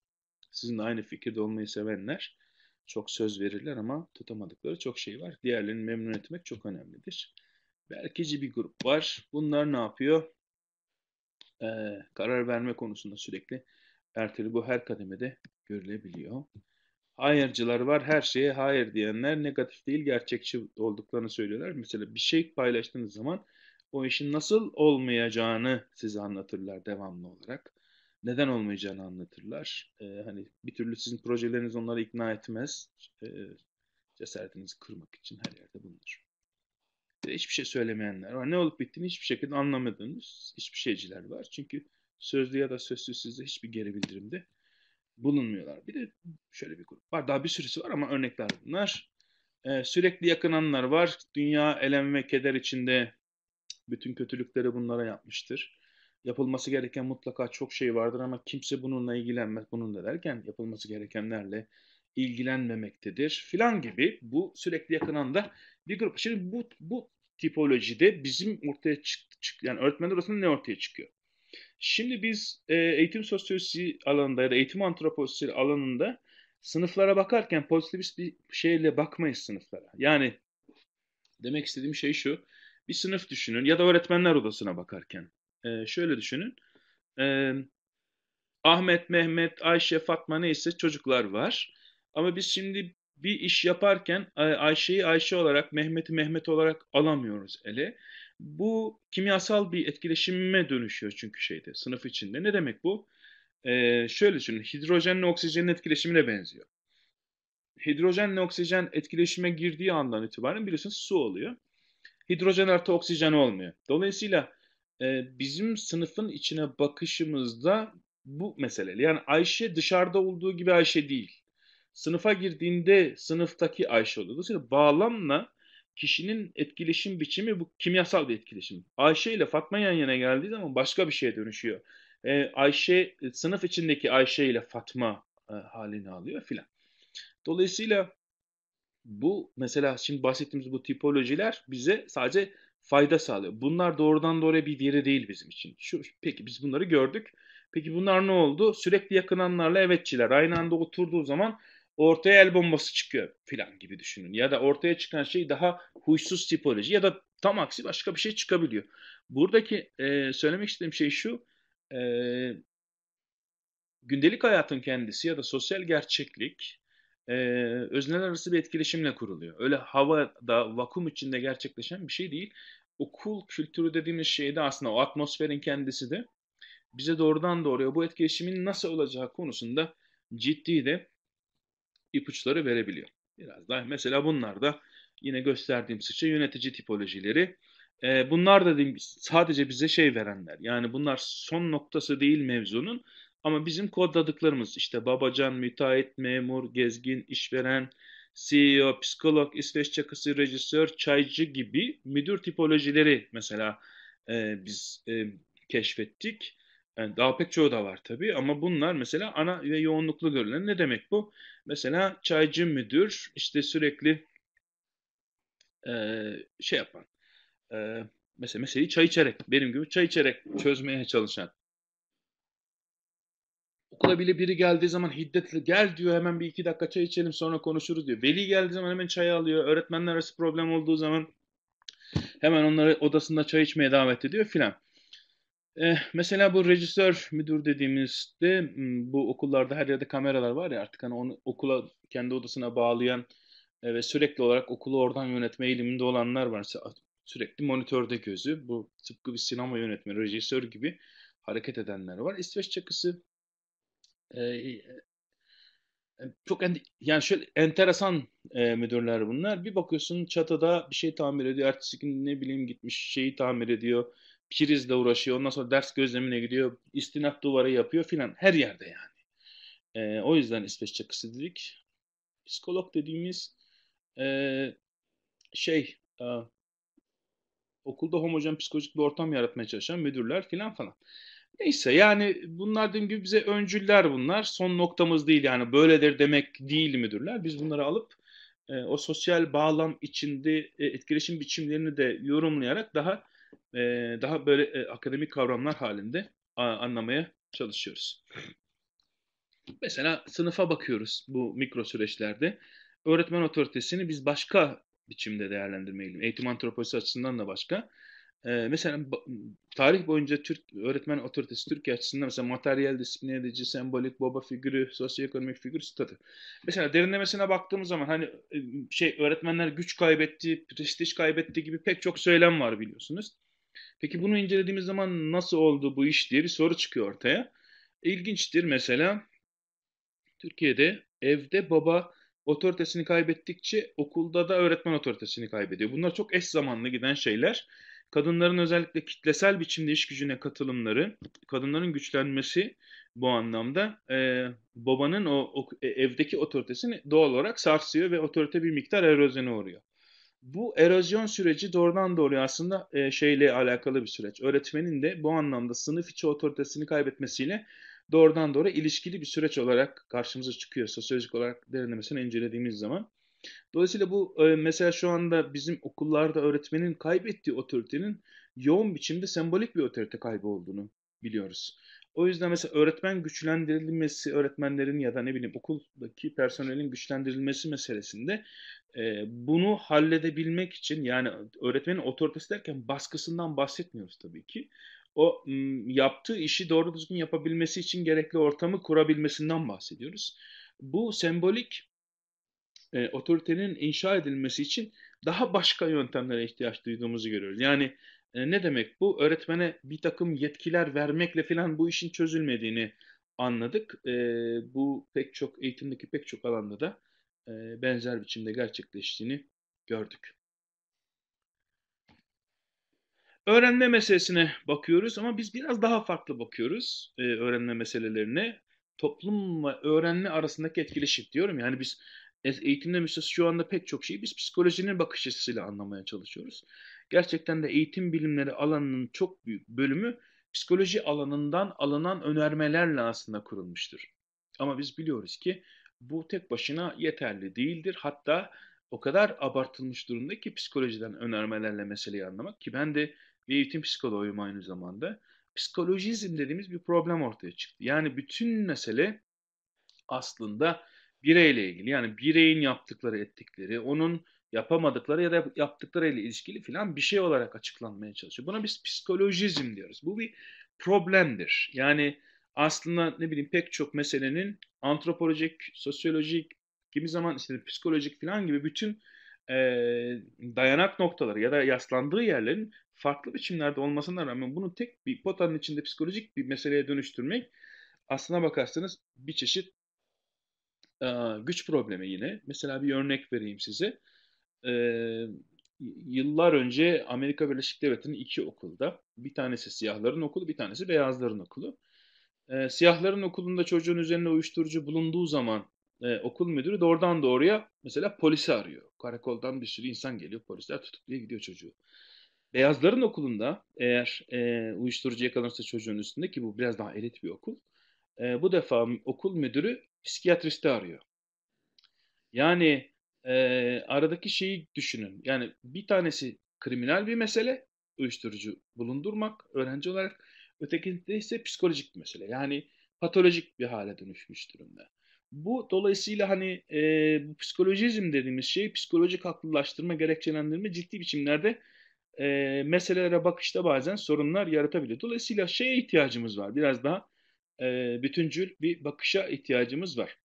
sizin aynı fikirde olmayı sevenler. Çok söz verirler ama tutamadıkları çok şey var. Diğerlerini memnun etmek çok önemlidir. Belkici bir grup var. Bunlar ne yapıyor? e, karar verme konusunda sürekli erteli bu her kademede görülebiliyor. Hayırcılar var her şeye hayır diyenler negatif değil gerçekçi olduklarını söylüyorlar. Mesela bir şey paylaştığınız zaman o işin nasıl olmayacağını size anlatırlar devamlı olarak. Neden olmayacağını anlatırlar. Ee, hani bir türlü sizin projeleriniz onları ikna etmez. Ee, cesaretinizi kırmak için her yerde bulunur hiçbir şey söylemeyenler var. Ne olup bittiğini hiçbir şekilde anlamadığınız hiçbir şeyciler var. Çünkü sözlü ya da sözsüz sizde hiçbir geri bildirimde bulunmuyorlar. Bir de şöyle bir grup var. Daha bir sürüsü var ama örnekler bunlar. Ee, sürekli yakınanlar var. Dünya elem ve keder içinde bütün kötülükleri bunlara yapmıştır. Yapılması gereken mutlaka çok şey vardır ama kimse bununla ilgilenmez. Bunun da derken yapılması gerekenlerle ilgilenmemektedir filan gibi bu sürekli yakınanda bir grup. Şimdi bu, bu tipolojide bizim ortaya çıktı, çık, yani öğretmenler arasında ne ortaya çıkıyor? Şimdi biz e, eğitim sosyolojisi alanında ya da eğitim antropolojisi alanında sınıflara bakarken pozitivist bir şeyle bakmayız sınıflara. Yani demek istediğim şey şu. Bir sınıf düşünün ya da öğretmenler odasına bakarken. E, şöyle düşünün. E, Ahmet, Mehmet, Ayşe, Fatma neyse çocuklar var. Ama biz şimdi bir iş yaparken e, Ayşe'yi Ayşe olarak, Mehmet'i Mehmet olarak alamıyoruz ele. Bu kimyasal bir etkileşime dönüşüyor çünkü şeyde, sınıf içinde. Ne demek bu? Ee, şöyle düşünün, hidrojenle oksijenin etkileşimine benziyor. Hidrojenle oksijen etkileşime girdiği andan itibaren biliyorsunuz su oluyor. Hidrojen artı oksijen olmuyor. Dolayısıyla e, bizim sınıfın içine bakışımızda bu meseleli. Yani Ayşe dışarıda olduğu gibi Ayşe değil sınıfa girdiğinde sınıftaki Ayşe oluyor. Dolayısıyla bağlamla kişinin etkileşim biçimi bu kimyasal bir etkileşim. Ayşe ile Fatma yan yana geldiği zaman başka bir şeye dönüşüyor. Ee, Ayşe e, sınıf içindeki Ayşe ile Fatma e, halini alıyor filan. Dolayısıyla bu mesela şimdi bahsettiğimiz bu tipolojiler bize sadece fayda sağlıyor. Bunlar doğrudan doğruya bir veri değil bizim için. Şu peki biz bunları gördük. Peki bunlar ne oldu? Sürekli yakınanlarla evetçiler aynı anda oturduğu zaman ortaya el bombası çıkıyor filan gibi düşünün. Ya da ortaya çıkan şey daha huysuz tipoloji ya da tam aksi başka bir şey çıkabiliyor. Buradaki e, söylemek istediğim şey şu. E, gündelik hayatın kendisi ya da sosyal gerçeklik e, özneler arası bir etkileşimle kuruluyor. Öyle havada, vakum içinde gerçekleşen bir şey değil. Okul kültürü dediğimiz şey de aslında o atmosferin kendisi de bize doğrudan doğruya bu etkileşimin nasıl olacağı konusunda ciddi de ipuçları verebiliyor. Biraz daha mesela bunlar da yine gösterdiğim sıçra yönetici tipolojileri. E, bunlar da sadece bize şey verenler. Yani bunlar son noktası değil mevzunun. Ama bizim kodladıklarımız işte babacan, müteahhit, memur, gezgin, işveren, CEO, psikolog, İsveç çakısı, rejisör, çaycı gibi müdür tipolojileri mesela e, biz e, keşfettik. Yani daha pek çoğu da var tabii ama bunlar mesela ana ve yoğunluklu görülen ne demek bu? Mesela çaycı müdür işte sürekli e, şey yapan e, mesela meseleyi çay içerek benim gibi çay içerek çözmeye çalışan okula bile biri geldiği zaman hiddetli gel diyor hemen bir iki dakika çay içelim sonra konuşuruz diyor. Veli geldiği zaman hemen çay alıyor. Öğretmenler arası problem olduğu zaman hemen onları odasında çay içmeye davet ediyor filan. Ee, mesela bu rejisör müdür dediğimizde hmm, bu okullarda her yerde kameralar var ya artık hani onu okula kendi odasına bağlayan e, ve sürekli olarak okulu oradan yönetme eğiliminde olanlar var. Sürekli monitörde gözü bu tıpkı bir sinema yönetmeni, rejisör gibi hareket edenler var. İsveç çakısı e, çok en, yani şöyle enteresan e, müdürler bunlar. Bir bakıyorsun çatıda bir şey tamir ediyor. Ertesi gün ne bileyim gitmiş şeyi tamir ediyor. Pirizle uğraşıyor. Ondan sonra ders gözlemine gidiyor. istinat duvarı yapıyor filan. Her yerde yani. E, o yüzden İsveç çakısı dedik. Psikolog dediğimiz e, şey e, okulda homojen psikolojik bir ortam yaratmaya çalışan müdürler filan falan. Neyse yani bunlar dediğim gibi bize öncüller bunlar. Son noktamız değil yani böyledir demek değil müdürler. Biz bunları alıp e, o sosyal bağlam içinde e, etkileşim biçimlerini de yorumlayarak daha e, daha böyle e, akademik kavramlar halinde a, anlamaya çalışıyoruz. Mesela sınıfa bakıyoruz bu mikro süreçlerde. Öğretmen otoritesini biz başka biçimde değerlendirmeliyim. Eğitim antropolojisi açısından da başka. Ee, mesela tarih boyunca Türk öğretmen otoritesi Türkiye açısından mesela materyal, disiplin edici, sembolik, baba figürü, sosyoekonomik figür statü. Mesela derinlemesine baktığımız zaman hani şey öğretmenler güç kaybetti, prestij kaybetti gibi pek çok söylem var biliyorsunuz. Peki bunu incelediğimiz zaman nasıl oldu bu iş diye bir soru çıkıyor ortaya. İlginçtir mesela Türkiye'de evde baba otoritesini kaybettikçe okulda da öğretmen otoritesini kaybediyor. Bunlar çok eş zamanlı giden şeyler. Kadınların özellikle kitlesel biçimde iş gücüne katılımları, kadınların güçlenmesi bu anlamda e, babanın o, o e, evdeki otoritesini doğal olarak sarsıyor ve otorite bir miktar erozyona uğruyor bu erozyon süreci doğrudan doğruya aslında e, şeyle alakalı bir süreç. Öğretmenin de bu anlamda sınıf içi otoritesini kaybetmesiyle doğrudan doğru ilişkili bir süreç olarak karşımıza çıkıyor sosyolojik olarak derinlemesine incelediğimiz zaman. Dolayısıyla bu e, mesela şu anda bizim okullarda öğretmenin kaybettiği otoritenin yoğun biçimde sembolik bir otorite kaybı olduğunu biliyoruz. O yüzden mesela öğretmen güçlendirilmesi, öğretmenlerin ya da ne bileyim okuldaki personelin güçlendirilmesi meselesinde e, bunu halledebilmek için yani öğretmenin otoritesi derken baskısından bahsetmiyoruz tabii ki. O m, yaptığı işi doğru düzgün yapabilmesi için gerekli ortamı kurabilmesinden bahsediyoruz. Bu sembolik e, otoritenin inşa edilmesi için daha başka yöntemlere ihtiyaç duyduğumuzu görüyoruz. Yani e, ne demek bu? Öğretmene bir takım yetkiler vermekle filan bu işin çözülmediğini anladık. E, bu pek çok eğitimdeki pek çok alanda da e, benzer biçimde gerçekleştiğini gördük. Öğrenme meselesine bakıyoruz ama biz biraz daha farklı bakıyoruz e, öğrenme meselelerine. Toplumla öğrenme arasındaki etkileşim diyorum. Yani biz eğitimde müstesi şu anda pek çok şeyi biz psikolojinin bakış açısıyla anlamaya çalışıyoruz gerçekten de eğitim bilimleri alanının çok büyük bölümü psikoloji alanından alınan önermelerle aslında kurulmuştur. Ama biz biliyoruz ki bu tek başına yeterli değildir. Hatta o kadar abartılmış durumda ki psikolojiden önermelerle meseleyi anlamak ki ben de bir eğitim psikoloğuyum aynı zamanda. Psikolojizm dediğimiz bir problem ortaya çıktı. Yani bütün mesele aslında bireyle ilgili. Yani bireyin yaptıkları, ettikleri, onun yapamadıkları ya da yaptıkları ile ilişkili filan bir şey olarak açıklanmaya çalışıyor. Buna biz psikolojizm diyoruz. Bu bir problemdir. Yani aslında ne bileyim pek çok meselenin antropolojik, sosyolojik, kimi zaman işte psikolojik filan gibi bütün e, dayanak noktaları ya da yaslandığı yerlerin farklı biçimlerde olmasına rağmen bunu tek bir potanın içinde psikolojik bir meseleye dönüştürmek aslına bakarsanız bir çeşit e, güç problemi yine. Mesela bir örnek vereyim size e, yıllar önce Amerika Birleşik Devletleri'nin iki okulda bir tanesi siyahların okulu bir tanesi beyazların okulu. E, siyahların okulunda çocuğun üzerinde uyuşturucu bulunduğu zaman e, okul müdürü doğrudan doğruya mesela polisi arıyor. Karakoldan bir sürü insan geliyor polisler tutukluya gidiyor çocuğu. Beyazların okulunda eğer e, uyuşturucu yakalanırsa çocuğun üstünde ki bu biraz daha elit bir okul. E, bu defa okul müdürü psikiyatristi arıyor. Yani e, aradaki şeyi düşünün. Yani bir tanesi kriminal bir mesele, uyuşturucu bulundurmak öğrenci olarak. Ötekinde ise psikolojik bir mesele. Yani patolojik bir hale dönüşmüş durumda. Bu dolayısıyla hani e, bu psikolojizm dediğimiz şey psikolojik haklılaştırma, gerekçelendirme ciddi biçimlerde e, meselelere bakışta bazen sorunlar yaratabiliyor. Dolayısıyla şeye ihtiyacımız var. Biraz daha e, bütüncül bir bakışa ihtiyacımız var.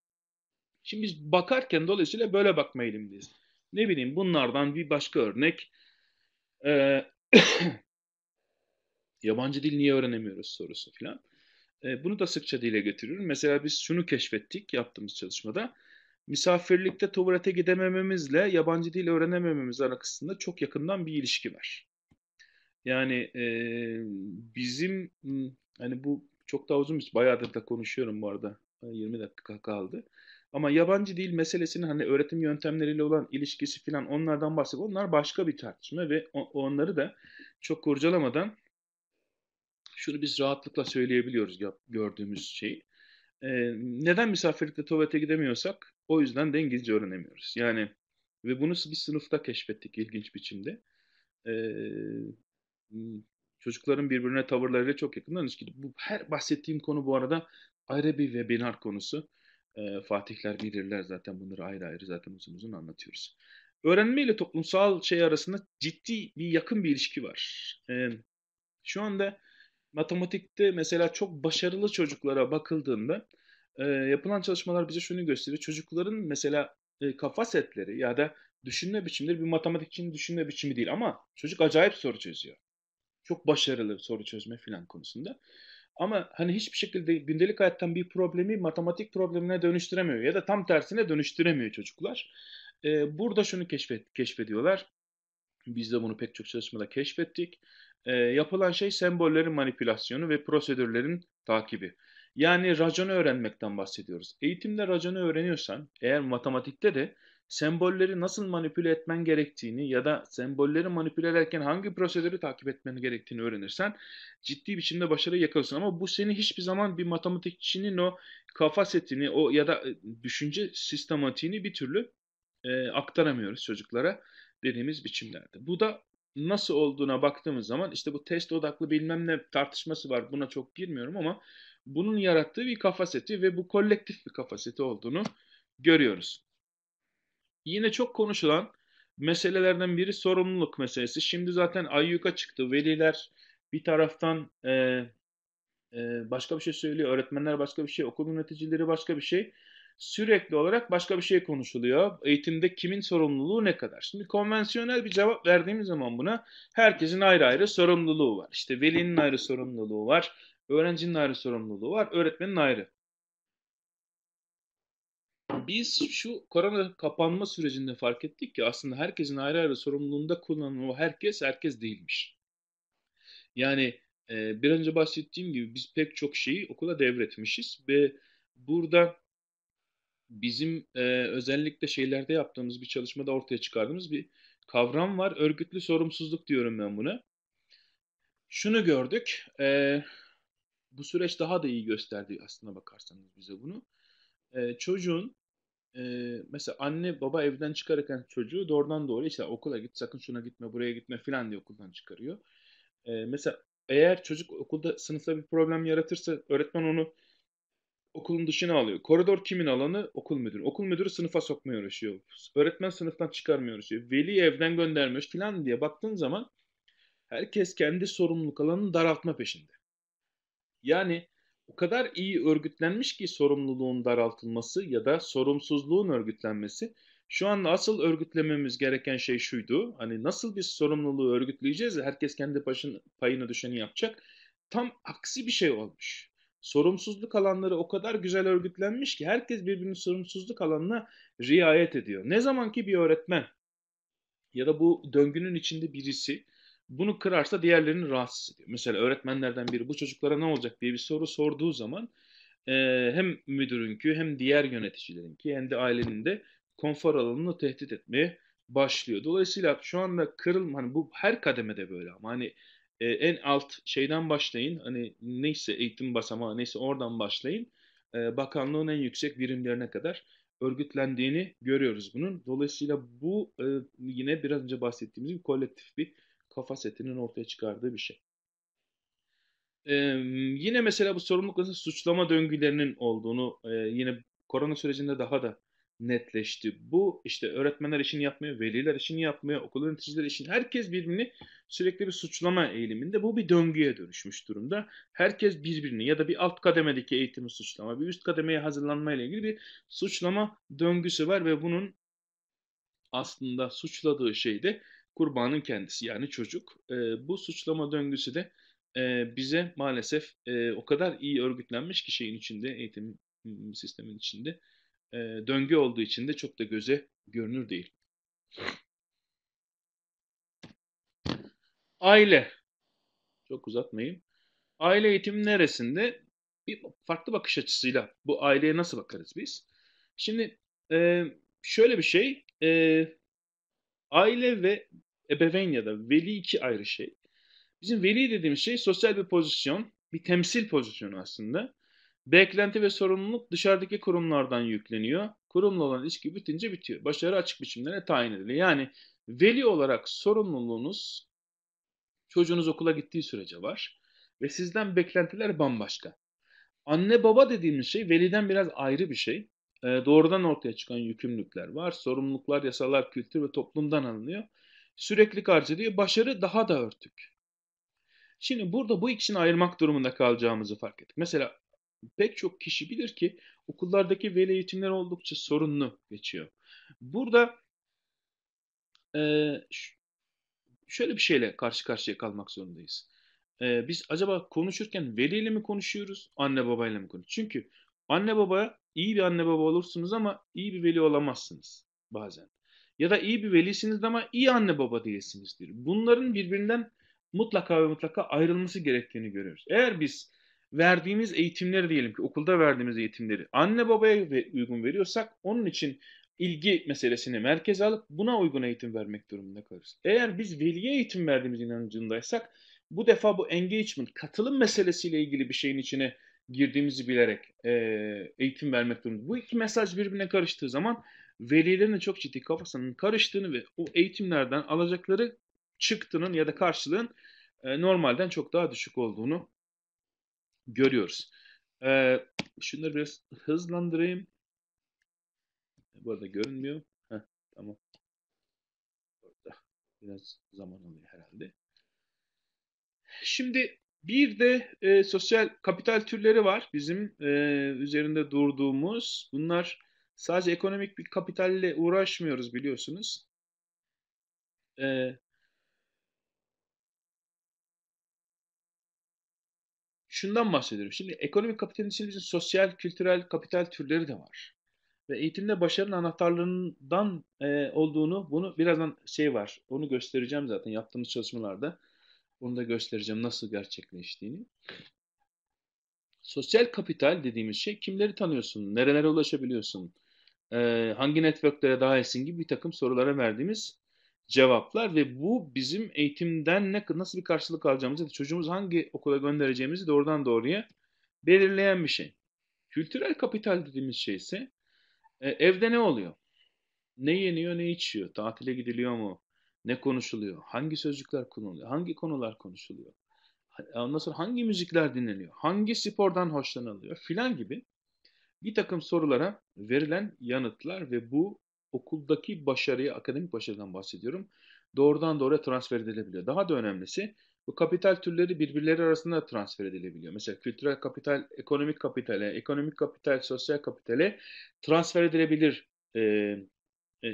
Şimdi biz bakarken dolayısıyla böyle bakma eğilimliyiz. Ne bileyim bunlardan bir başka örnek. Ee, [coughs] yabancı dil niye öğrenemiyoruz sorusu filan. Ee, bunu da sıkça dile getiriyorum. Mesela biz şunu keşfettik yaptığımız çalışmada. Misafirlikte tuvalete gidemememizle yabancı dil öğrenemememiz arasında çok yakından bir ilişki var. Yani e, bizim hani bu çok daha uzun bir bayağıdır da konuşuyorum bu arada. 20 dakika kaldı. Ama yabancı dil meselesinin hani öğretim yöntemleriyle olan ilişkisi falan onlardan bahsediyor. Onlar başka bir tartışma ve onları da çok kurcalamadan şunu biz rahatlıkla söyleyebiliyoruz gördüğümüz şeyi. Ee, neden misafirlikte tuvalete gidemiyorsak o yüzden de İngilizce öğrenemiyoruz. Yani ve bunu bir sınıfta keşfettik ilginç biçimde. Ee, çocukların birbirine tavırlarıyla çok yakından ilişkili. Bu her bahsettiğim konu bu arada ayrı bir webinar konusu. E, Fatihler bilirler zaten bunları ayrı ayrı zaten uzun uzun anlatıyoruz. Öğrenme ile toplumsal şey arasında ciddi bir yakın bir ilişki var. E, şu anda matematikte mesela çok başarılı çocuklara bakıldığında e, yapılan çalışmalar bize şunu gösteriyor. Çocukların mesela e, kafa setleri ya da düşünme biçimleri bir matematikçinin düşünme biçimi değil ama çocuk acayip soru çözüyor. Çok başarılı soru çözme filan konusunda. Ama hani hiçbir şekilde gündelik hayattan bir problemi matematik problemine dönüştüremiyor ya da tam tersine dönüştüremiyor çocuklar. Ee, burada şunu keşfet, keşfediyorlar. Biz de bunu pek çok çalışmada keşfettik. Ee, yapılan şey sembollerin manipülasyonu ve prosedürlerin takibi. Yani raconu öğrenmekten bahsediyoruz. Eğitimde raconu öğreniyorsan eğer matematikte de sembolleri nasıl manipüle etmen gerektiğini ya da sembolleri manipüle ederken hangi prosedürü takip etmen gerektiğini öğrenirsen ciddi biçimde başarı yakalısın. Ama bu seni hiçbir zaman bir matematikçinin o kafa setini o ya da e, düşünce sistematiğini bir türlü e, aktaramıyoruz çocuklara dediğimiz biçimlerde. Bu da nasıl olduğuna baktığımız zaman işte bu test odaklı bilmem ne tartışması var buna çok girmiyorum ama bunun yarattığı bir kafa seti ve bu kolektif bir kafa seti olduğunu görüyoruz. Yine çok konuşulan meselelerden biri sorumluluk meselesi. Şimdi zaten ayyuka çıktı. Veliler bir taraftan e, e, başka bir şey söylüyor. Öğretmenler başka bir şey. Okul yöneticileri başka bir şey. Sürekli olarak başka bir şey konuşuluyor. Eğitimde kimin sorumluluğu ne kadar? Şimdi konvansiyonel bir cevap verdiğimiz zaman buna herkesin ayrı ayrı sorumluluğu var. İşte velinin ayrı sorumluluğu var. Öğrencinin ayrı sorumluluğu var. Öğretmenin ayrı biz şu korona kapanma sürecinde fark ettik ki aslında herkesin ayrı ayrı sorumluluğunda kullanılan o herkes herkes değilmiş. Yani e, bir önce bahsettiğim gibi biz pek çok şeyi okula devretmişiz ve burada bizim e, özellikle şeylerde yaptığımız bir çalışmada ortaya çıkardığımız bir kavram var. Örgütlü sorumsuzluk diyorum ben buna. Şunu gördük. E, bu süreç daha da iyi gösterdi aslında bakarsanız bize bunu. E, çocuğun e, mesela anne baba evden çıkarırken çocuğu doğrudan doğru işte okula git sakın şuna gitme buraya gitme filan diye okuldan çıkarıyor. E, mesela eğer çocuk okulda sınıfta bir problem yaratırsa öğretmen onu okulun dışına alıyor. Koridor kimin alanı? Okul müdürü. Okul müdürü sınıfa sokmaya uğraşıyor. Öğretmen sınıftan çıkarmıyor uğraşıyor. Veli evden göndermiş filan diye baktığın zaman herkes kendi sorumluluk alanını daraltma peşinde. Yani o kadar iyi örgütlenmiş ki sorumluluğun daraltılması ya da sorumsuzluğun örgütlenmesi. Şu anda asıl örgütlememiz gereken şey şuydu. Hani nasıl biz sorumluluğu örgütleyeceğiz? Herkes kendi başın, payına düşeni yapacak. Tam aksi bir şey olmuş. Sorumsuzluk alanları o kadar güzel örgütlenmiş ki herkes birbirinin sorumsuzluk alanına riayet ediyor. Ne zaman ki bir öğretmen ya da bu döngünün içinde birisi bunu kırarsa diğerlerini rahatsız ediyor. Mesela öğretmenlerden biri bu çocuklara ne olacak diye bir soru sorduğu zaman e, hem müdürünkü hem diğer yöneticilerinki hem de ailenin de konfor alanını tehdit etmeye başlıyor. Dolayısıyla şu anda kırılma hani bu her kademede böyle ama hani e, en alt şeyden başlayın hani neyse eğitim basamağı neyse oradan başlayın e, bakanlığın en yüksek birimlerine kadar örgütlendiğini görüyoruz bunun. Dolayısıyla bu e, yine biraz önce bahsettiğimiz gibi kolektif bir kafa setinin ortaya çıkardığı bir şey. Ee, yine mesela bu sorumlulukların suçlama döngülerinin olduğunu e, yine korona sürecinde daha da netleşti. Bu işte öğretmenler işini yapmıyor, veliler işini yapmıyor, okul yöneticileri işini. Herkes birbirini sürekli bir suçlama eğiliminde. Bu bir döngüye dönüşmüş durumda. Herkes birbirini ya da bir alt kademedeki eğitimi suçlama, bir üst kademeye hazırlanma ile ilgili bir suçlama döngüsü var ve bunun aslında suçladığı şey de kurbanın kendisi yani çocuk. E, bu suçlama döngüsü de e, bize maalesef e, o kadar iyi örgütlenmiş ki şeyin içinde, eğitim sistemin içinde e, döngü olduğu için de çok da göze görünür değil. Aile. Çok uzatmayayım. Aile eğitimi neresinde? Bir farklı bakış açısıyla bu aileye nasıl bakarız biz? Şimdi e, şöyle bir şey, e, Aile ve ebeveyn ya da veli iki ayrı şey. Bizim veli dediğimiz şey sosyal bir pozisyon, bir temsil pozisyonu aslında. Beklenti ve sorumluluk dışarıdaki kurumlardan yükleniyor. Kurumla olan ilişki bitince bitiyor. Başarı açık biçimde ne tayin ediliyor. Yani veli olarak sorumluluğunuz çocuğunuz okula gittiği sürece var. Ve sizden beklentiler bambaşka. Anne baba dediğimiz şey veliden biraz ayrı bir şey. Ee, doğrudan ortaya çıkan yükümlülükler var. Sorumluluklar, yasalar, kültür ve toplumdan alınıyor. Sürekli harcılıyor. Başarı daha da örtük. Şimdi burada bu ikisini ayırmak durumunda kalacağımızı fark ettik. Mesela pek çok kişi bilir ki okullardaki veli eğitimler oldukça sorunlu geçiyor. Burada e, şöyle bir şeyle karşı karşıya kalmak zorundayız. E, biz acaba konuşurken veliyle mi konuşuyoruz, anne babayla mı konuşuyoruz? Çünkü Anne baba iyi bir anne baba olursunuz ama iyi bir veli olamazsınız bazen. Ya da iyi bir velisiniz ama iyi anne baba değilsinizdir. Bunların birbirinden mutlaka ve mutlaka ayrılması gerektiğini görüyoruz. Eğer biz verdiğimiz eğitimleri diyelim ki okulda verdiğimiz eğitimleri anne babaya uygun veriyorsak onun için ilgi meselesini merkeze alıp buna uygun eğitim vermek durumunda kalırız. Eğer biz veliye eğitim verdiğimiz inancındaysak bu defa bu engagement, katılım meselesiyle ilgili bir şeyin içine girdiğimizi bilerek e, eğitim vermek durumunda. Bu iki mesaj birbirine karıştığı zaman velilerin de çok ciddi kafasının karıştığını ve o eğitimlerden alacakları çıktının ya da karşılığın e, normalden çok daha düşük olduğunu görüyoruz. E, şunları biraz hızlandırayım. Bu arada görünmüyor. Heh, tamam. Biraz zaman alıyor herhalde. Şimdi bir de e, sosyal kapital türleri var bizim e, üzerinde durduğumuz. Bunlar sadece ekonomik bir kapitalle uğraşmıyoruz biliyorsunuz. E, şundan bahsediyorum. Şimdi ekonomik kapitalin içinde bizim sosyal, kültürel kapital türleri de var. Ve eğitimde başarının anahtarlarından e, olduğunu, bunu birazdan şey var, onu göstereceğim zaten yaptığımız çalışmalarda bunu da göstereceğim nasıl gerçekleştiğini. Sosyal kapital dediğimiz şey kimleri tanıyorsun, nerelere ulaşabiliyorsun, hangi networklere dahilsin gibi bir takım sorulara verdiğimiz cevaplar ve bu bizim eğitimden ne nasıl bir karşılık alacağımızı, çocuğumuz hangi okula göndereceğimizi doğrudan doğruya belirleyen bir şey. Kültürel kapital dediğimiz şey ise evde ne oluyor? Ne yeniyor, ne içiyor? Tatile gidiliyor mu? Ne konuşuluyor? Hangi sözcükler kullanılıyor? Hangi konular konuşuluyor? Ondan sonra hangi müzikler dinleniyor? Hangi spordan hoşlanılıyor? Filan gibi bir takım sorulara verilen yanıtlar ve bu okuldaki başarıyı akademik başarıdan bahsediyorum, doğrudan doğruya transfer edilebiliyor. Daha da önemlisi bu kapital türleri birbirleri arasında transfer edilebiliyor. Mesela kültürel kapital, ekonomik kapitale, ekonomik kapital, sosyal kapitale transfer edilebilir e, e,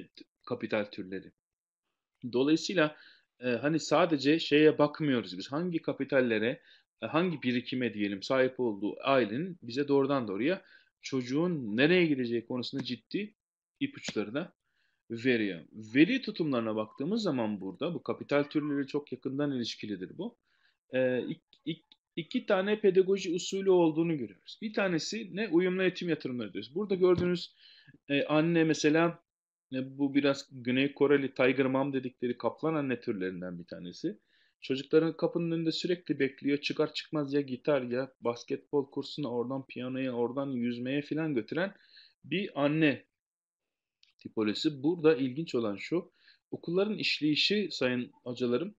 kapital türleri. Dolayısıyla e, hani sadece şeye bakmıyoruz biz. Hangi kapitallere, e, hangi birikime diyelim sahip olduğu ailenin bize doğrudan doğruya çocuğun nereye gideceği konusunda ciddi ipuçları da veriyor. Veri tutumlarına baktığımız zaman burada bu kapital türleri çok yakından ilişkilidir bu. E, iki, iki tane pedagoji usulü olduğunu görüyoruz. Bir tanesi ne uyumlu eğitim yatırımları diyoruz. Burada gördüğünüz e, anne mesela e, bu biraz Güney Koreli Tiger Mom dedikleri kaplan anne türlerinden bir tanesi. Çocukların kapının önünde sürekli bekliyor. Çıkar çıkmaz ya gitar ya basketbol kursuna oradan piyanoya oradan yüzmeye filan götüren bir anne tipolojisi. Burada ilginç olan şu. Okulların işleyişi sayın hocalarım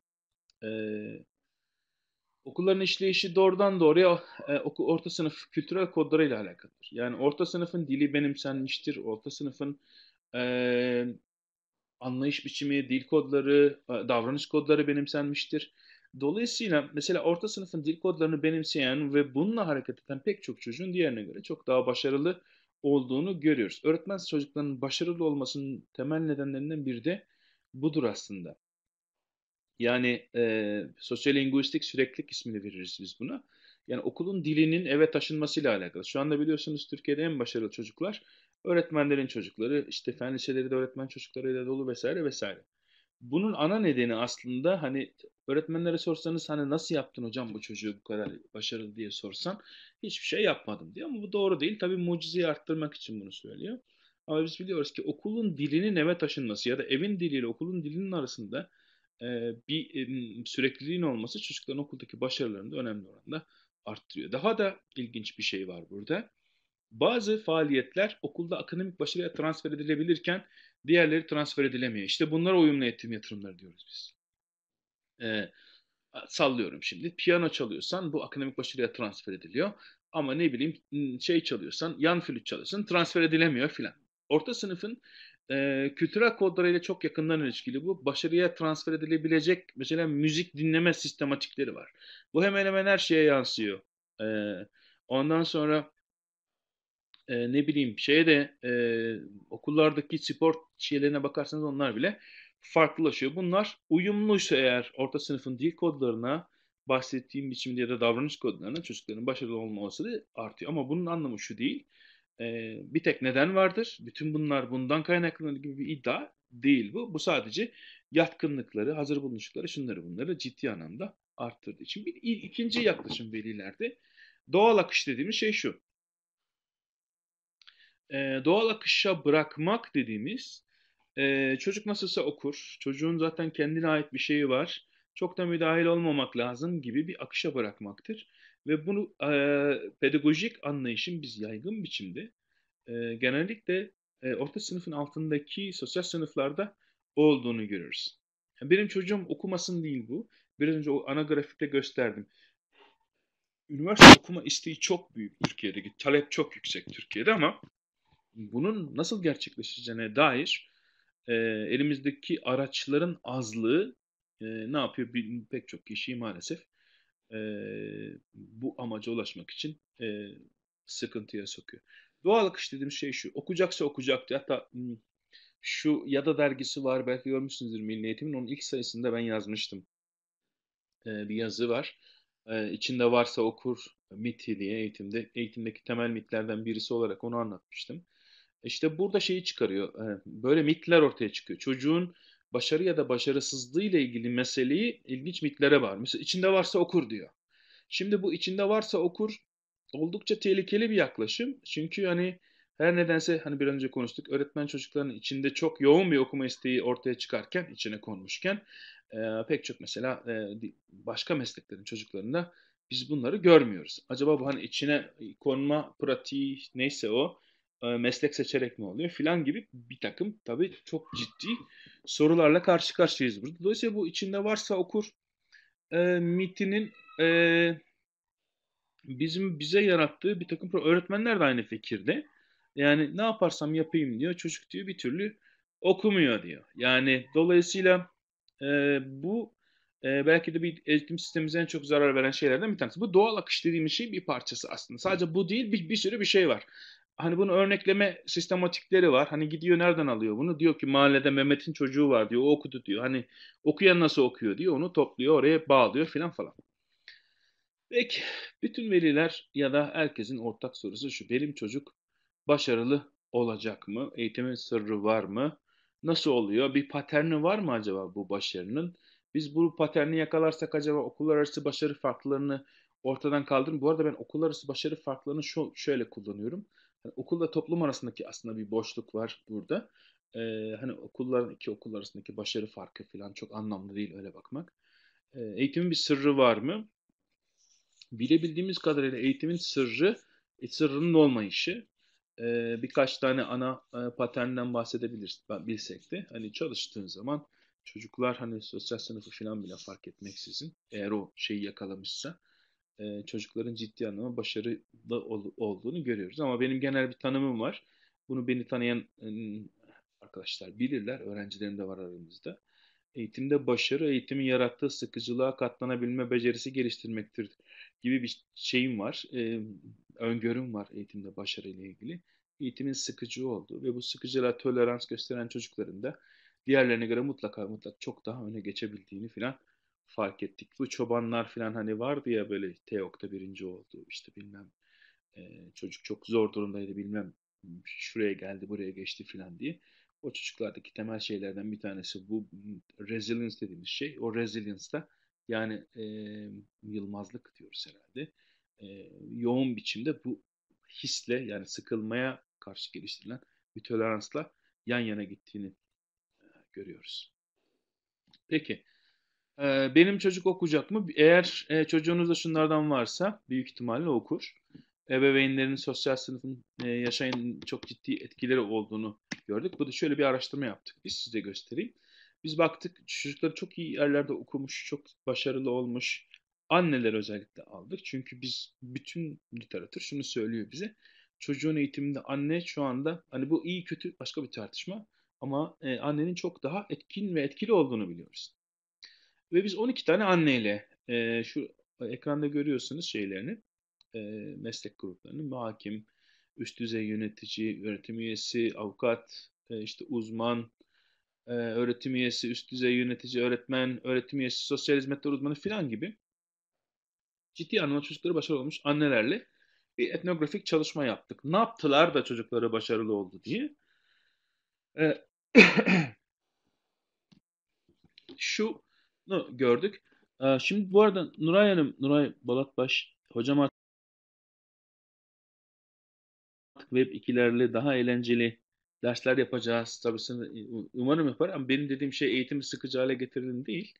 e, okulların işleyişi doğrudan doğruya e, oku, orta sınıf kültürel kodlarıyla alakalıdır. Yani orta sınıfın dili benimsenmiştir. Orta sınıfın e, anlayış biçimi, dil kodları, e, davranış kodları benimsenmiştir. Dolayısıyla mesela orta sınıfın dil kodlarını benimseyen ve bununla hareket eden pek çok çocuğun diğerine göre çok daha başarılı olduğunu görüyoruz. Öğretmen çocukların başarılı olmasının temel nedenlerinden biri de budur aslında. Yani e, sosyolinguistik süreklilik ismini veririz biz buna. Yani okulun dilinin eve taşınmasıyla alakalı. Şu anda biliyorsunuz Türkiye'de en başarılı çocuklar Öğretmenlerin çocukları, işte fen liseleri de öğretmen çocuklarıyla dolu vesaire vesaire. Bunun ana nedeni aslında hani öğretmenlere sorsanız hani nasıl yaptın hocam bu çocuğu bu kadar başarılı diye sorsan hiçbir şey yapmadım diyor ama bu doğru değil. Tabii mucizeyi arttırmak için bunu söylüyor. Ama biz biliyoruz ki okulun dilinin eve taşınması ya da evin diliyle okulun dilinin arasında e, bir e, sürekliliğin olması çocukların okuldaki başarılarını da önemli oranda arttırıyor. Daha da ilginç bir şey var burada. Bazı faaliyetler okulda akademik başarıya transfer edilebilirken diğerleri transfer edilemiyor. İşte bunlara uyumlu eğitim yatırımları diyoruz biz. Ee, sallıyorum şimdi. Piyano çalıyorsan bu akademik başarıya transfer ediliyor. Ama ne bileyim şey çalıyorsan, yan flüt çalıyorsan transfer edilemiyor filan. Orta sınıfın e, kültürel kodlarıyla çok yakından ilişkili bu. Başarıya transfer edilebilecek mesela müzik dinleme sistematikleri var. Bu hemen hemen her şeye yansıyor. E, ondan sonra e, ne bileyim şeye de e, okullardaki spor şeylerine bakarsanız onlar bile farklılaşıyor. Bunlar uyumluysa eğer orta sınıfın dil kodlarına bahsettiğim biçimde ya da davranış kodlarına çocukların başarılı olma olasılığı artıyor. Ama bunun anlamı şu değil. E, bir tek neden vardır. Bütün bunlar bundan kaynaklanır gibi bir iddia değil bu. Bu sadece yatkınlıkları, hazır bulunuşları, şunları bunları ciddi anlamda arttırdığı için. Bir, ikinci yaklaşım velilerde doğal akış dediğimiz şey şu e, doğal akışa bırakmak dediğimiz e, çocuk nasılsa okur, çocuğun zaten kendine ait bir şeyi var, çok da müdahil olmamak lazım gibi bir akışa bırakmaktır. Ve bunu e, pedagojik anlayışın biz yaygın biçimde e, genellikle e, orta sınıfın altındaki sosyal sınıflarda olduğunu görürüz. Benim çocuğum okumasın değil bu. Biraz önce o ana grafikte gösterdim. Üniversite okuma isteği çok büyük Türkiye'deki. Talep çok yüksek Türkiye'de ama bunun nasıl gerçekleşeceğine dair e, elimizdeki araçların azlığı e, ne yapıyor Bil, pek çok kişiyi maalesef e, bu amaca ulaşmak için e, sıkıntıya sokuyor. Doğal akış dediğim şey şu. Okuyacaksa okuyacaktı. Hatta hmm, şu ya da dergisi var belki görmüşsünüzdür Milli Eğitim'in. Onun ilk sayısında ben yazmıştım. E, bir yazı var. E, içinde varsa okur miti diye eğitimde eğitimdeki temel mitlerden birisi olarak onu anlatmıştım. İşte burada şeyi çıkarıyor. Böyle mitler ortaya çıkıyor. Çocuğun başarı ya da başarısızlığı ile ilgili meseleyi ilginç mitlere var. Mesela içinde varsa okur diyor. Şimdi bu içinde varsa okur oldukça tehlikeli bir yaklaşım. Çünkü hani her nedense hani bir önce konuştuk öğretmen çocukların içinde çok yoğun bir okuma isteği ortaya çıkarken, içine konmuşken e, pek çok mesela e, başka mesleklerin çocuklarında biz bunları görmüyoruz. Acaba bu hani içine konma pratiği neyse o e, meslek seçerek mi oluyor filan gibi bir takım tabii çok ciddi sorularla karşı karşıyayız burada. Dolayısıyla bu içinde varsa okur e, mitinin e, bizim bize yarattığı bir takım öğretmenler de aynı fikirde. Yani ne yaparsam yapayım diyor çocuk diyor bir türlü okumuyor diyor. Yani dolayısıyla e, bu e, belki de bir eğitim sistemimize en çok zarar veren şeylerden bir tanesi. Bu doğal akış dediğimiz şey bir parçası aslında. Sadece bu değil bir, bir sürü bir şey var hani bunun örnekleme sistematikleri var. Hani gidiyor nereden alıyor bunu? Diyor ki mahallede Mehmet'in çocuğu var diyor. O okudu diyor. Hani okuyan nasıl okuyor diyor. Onu topluyor oraya bağlıyor filan falan. Peki bütün veliler ya da herkesin ortak sorusu şu. Benim çocuk başarılı olacak mı? Eğitimin sırrı var mı? Nasıl oluyor? Bir paterni var mı acaba bu başarının? Biz bu paterni yakalarsak acaba okullar arası başarı farklarını ortadan kaldırın. Bu arada ben okullar arası başarı farklarını şu, şöyle kullanıyorum hani okul toplum arasındaki aslında bir boşluk var burada. E, hani okulların iki okul arasındaki başarı farkı falan çok anlamlı değil öyle bakmak. E, eğitimin bir sırrı var mı? Bilebildiğimiz kadarıyla eğitimin sırrı e, sırrının olmayışı. E, birkaç tane ana e, paternden bahsedebiliriz bilsek de. Hani çalıştığın zaman çocuklar hani sosyal sınıfı falan bile fark etmeksizin eğer o şeyi yakalamışsa e, çocukların ciddi anlamda başarılı ol, olduğunu görüyoruz. Ama benim genel bir tanımım var. Bunu beni tanıyan arkadaşlar bilirler. Öğrencilerim de var aramızda. Eğitimde başarı, eğitimin yarattığı sıkıcılığa katlanabilme becerisi geliştirmektir gibi bir şeyim var. E, öngörüm var eğitimde başarıyla ilgili. Eğitimin sıkıcı olduğu ve bu sıkıcılığa tolerans gösteren çocukların da diğerlerine göre mutlaka mutlak çok daha öne geçebildiğini filan fark ettik. Bu çobanlar falan hani vardı ya böyle Teok'ta birinci oldu işte bilmem e, çocuk çok zor durumdaydı bilmem şuraya geldi buraya geçti falan diye. O çocuklardaki temel şeylerden bir tanesi bu resilience dediğimiz şey. O resilience resilience'da yani e, yılmazlık diyoruz herhalde. E, yoğun biçimde bu hisle yani sıkılmaya karşı geliştirilen bir toleransla yan yana gittiğini e, görüyoruz. Peki e, benim çocuk okuyacak mı? Eğer e, çocuğunuzda şunlardan varsa büyük ihtimalle okur. Ebeveynlerin sosyal sınıfın e, yaşayın çok ciddi etkileri olduğunu gördük. Bu da şöyle bir araştırma yaptık. Biz size göstereyim. Biz baktık çocukları çok iyi yerlerde okumuş, çok başarılı olmuş. Anneler özellikle aldık. Çünkü biz bütün literatür şunu söylüyor bize. Çocuğun eğitiminde anne şu anda hani bu iyi kötü başka bir tartışma ama e, annenin çok daha etkin ve etkili olduğunu biliyoruz. Ve biz 12 tane anneyle e, şu ekranda görüyorsunuz şeylerini e, meslek gruplarını muhakim, üst düzey yönetici, öğretim üyesi, avukat, e, işte uzman, e, öğretim üyesi, üst düzey yönetici, öğretmen, öğretim üyesi, sosyal hizmetler uzmanı filan gibi ciddi anlamda çocukları başarılı olmuş annelerle bir etnografik çalışma yaptık. Ne yaptılar da çocukları başarılı oldu diye. E, [clears throat] şu gördük. E, şimdi bu arada Nuray Hanım, Nuray Balatbaş hocam artık web ikilerle daha eğlenceli dersler yapacağız. Tabii e, umarım yapar ama benim dediğim şey eğitimi sıkıcı hale getirelim değil.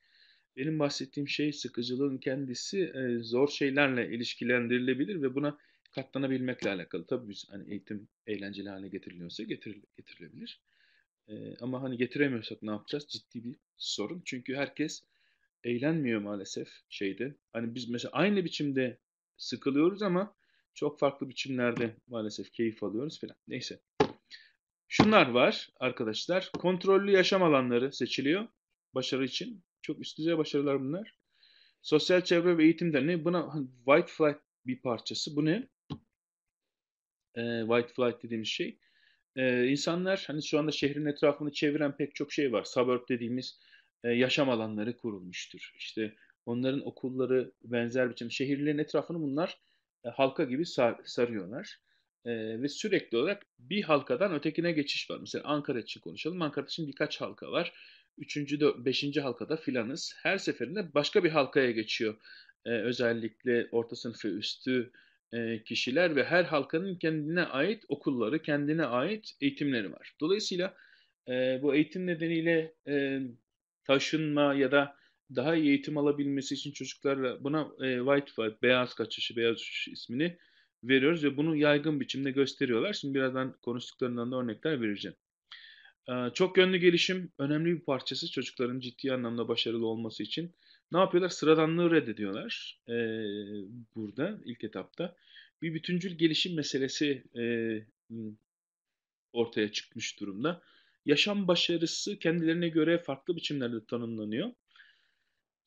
Benim bahsettiğim şey sıkıcılığın kendisi e, zor şeylerle ilişkilendirilebilir ve buna katlanabilmekle alakalı. Tabii biz hani eğitim eğlenceli hale getiriliyorsa getiril getirilebilir. E, ama hani getiremiyorsak ne yapacağız? Ciddi bir sorun. Çünkü herkes eğlenmiyor maalesef şeydi Hani biz mesela aynı biçimde sıkılıyoruz ama çok farklı biçimlerde maalesef keyif alıyoruz filan. Neyse. Şunlar var arkadaşlar. Kontrollü yaşam alanları seçiliyor başarı için. Çok üst düzey başarılar bunlar. Sosyal çevre ve eğitim derneği buna hani white flight bir parçası. Bu ne? Ee, white flight dediğimiz şey. Ee, insanlar hani şu anda şehrin etrafını çeviren pek çok şey var. Suburb dediğimiz e, yaşam alanları kurulmuştur. İşte onların okulları benzer biçim şehirlerin etrafını bunlar e, halka gibi sar, sarıyorlar. E, ve sürekli olarak bir halkadan ötekine geçiş var. Mesela Ankara için konuşalım. Ankara için birkaç halka var. Üçüncü, dört, beşinci halkada filanız. Her seferinde başka bir halkaya geçiyor. E, özellikle orta sınıf ve üstü e, kişiler ve her halkanın kendine ait okulları, kendine ait eğitimleri var. Dolayısıyla e, bu eğitim nedeniyle e, taşınma ya da daha iyi eğitim alabilmesi için çocuklarla buna e, white flight, beyaz kaçışı, beyaz uçuş ismini veriyoruz ve bunu yaygın biçimde gösteriyorlar. Şimdi birazdan konuştuklarından da örnekler vereceğim. Ee, çok yönlü gelişim önemli bir parçası çocukların ciddi anlamda başarılı olması için. Ne yapıyorlar? Sıradanlığı reddediyorlar ee, burada ilk etapta. Bir bütüncül gelişim meselesi e, ortaya çıkmış durumda yaşam başarısı kendilerine göre farklı biçimlerde tanımlanıyor.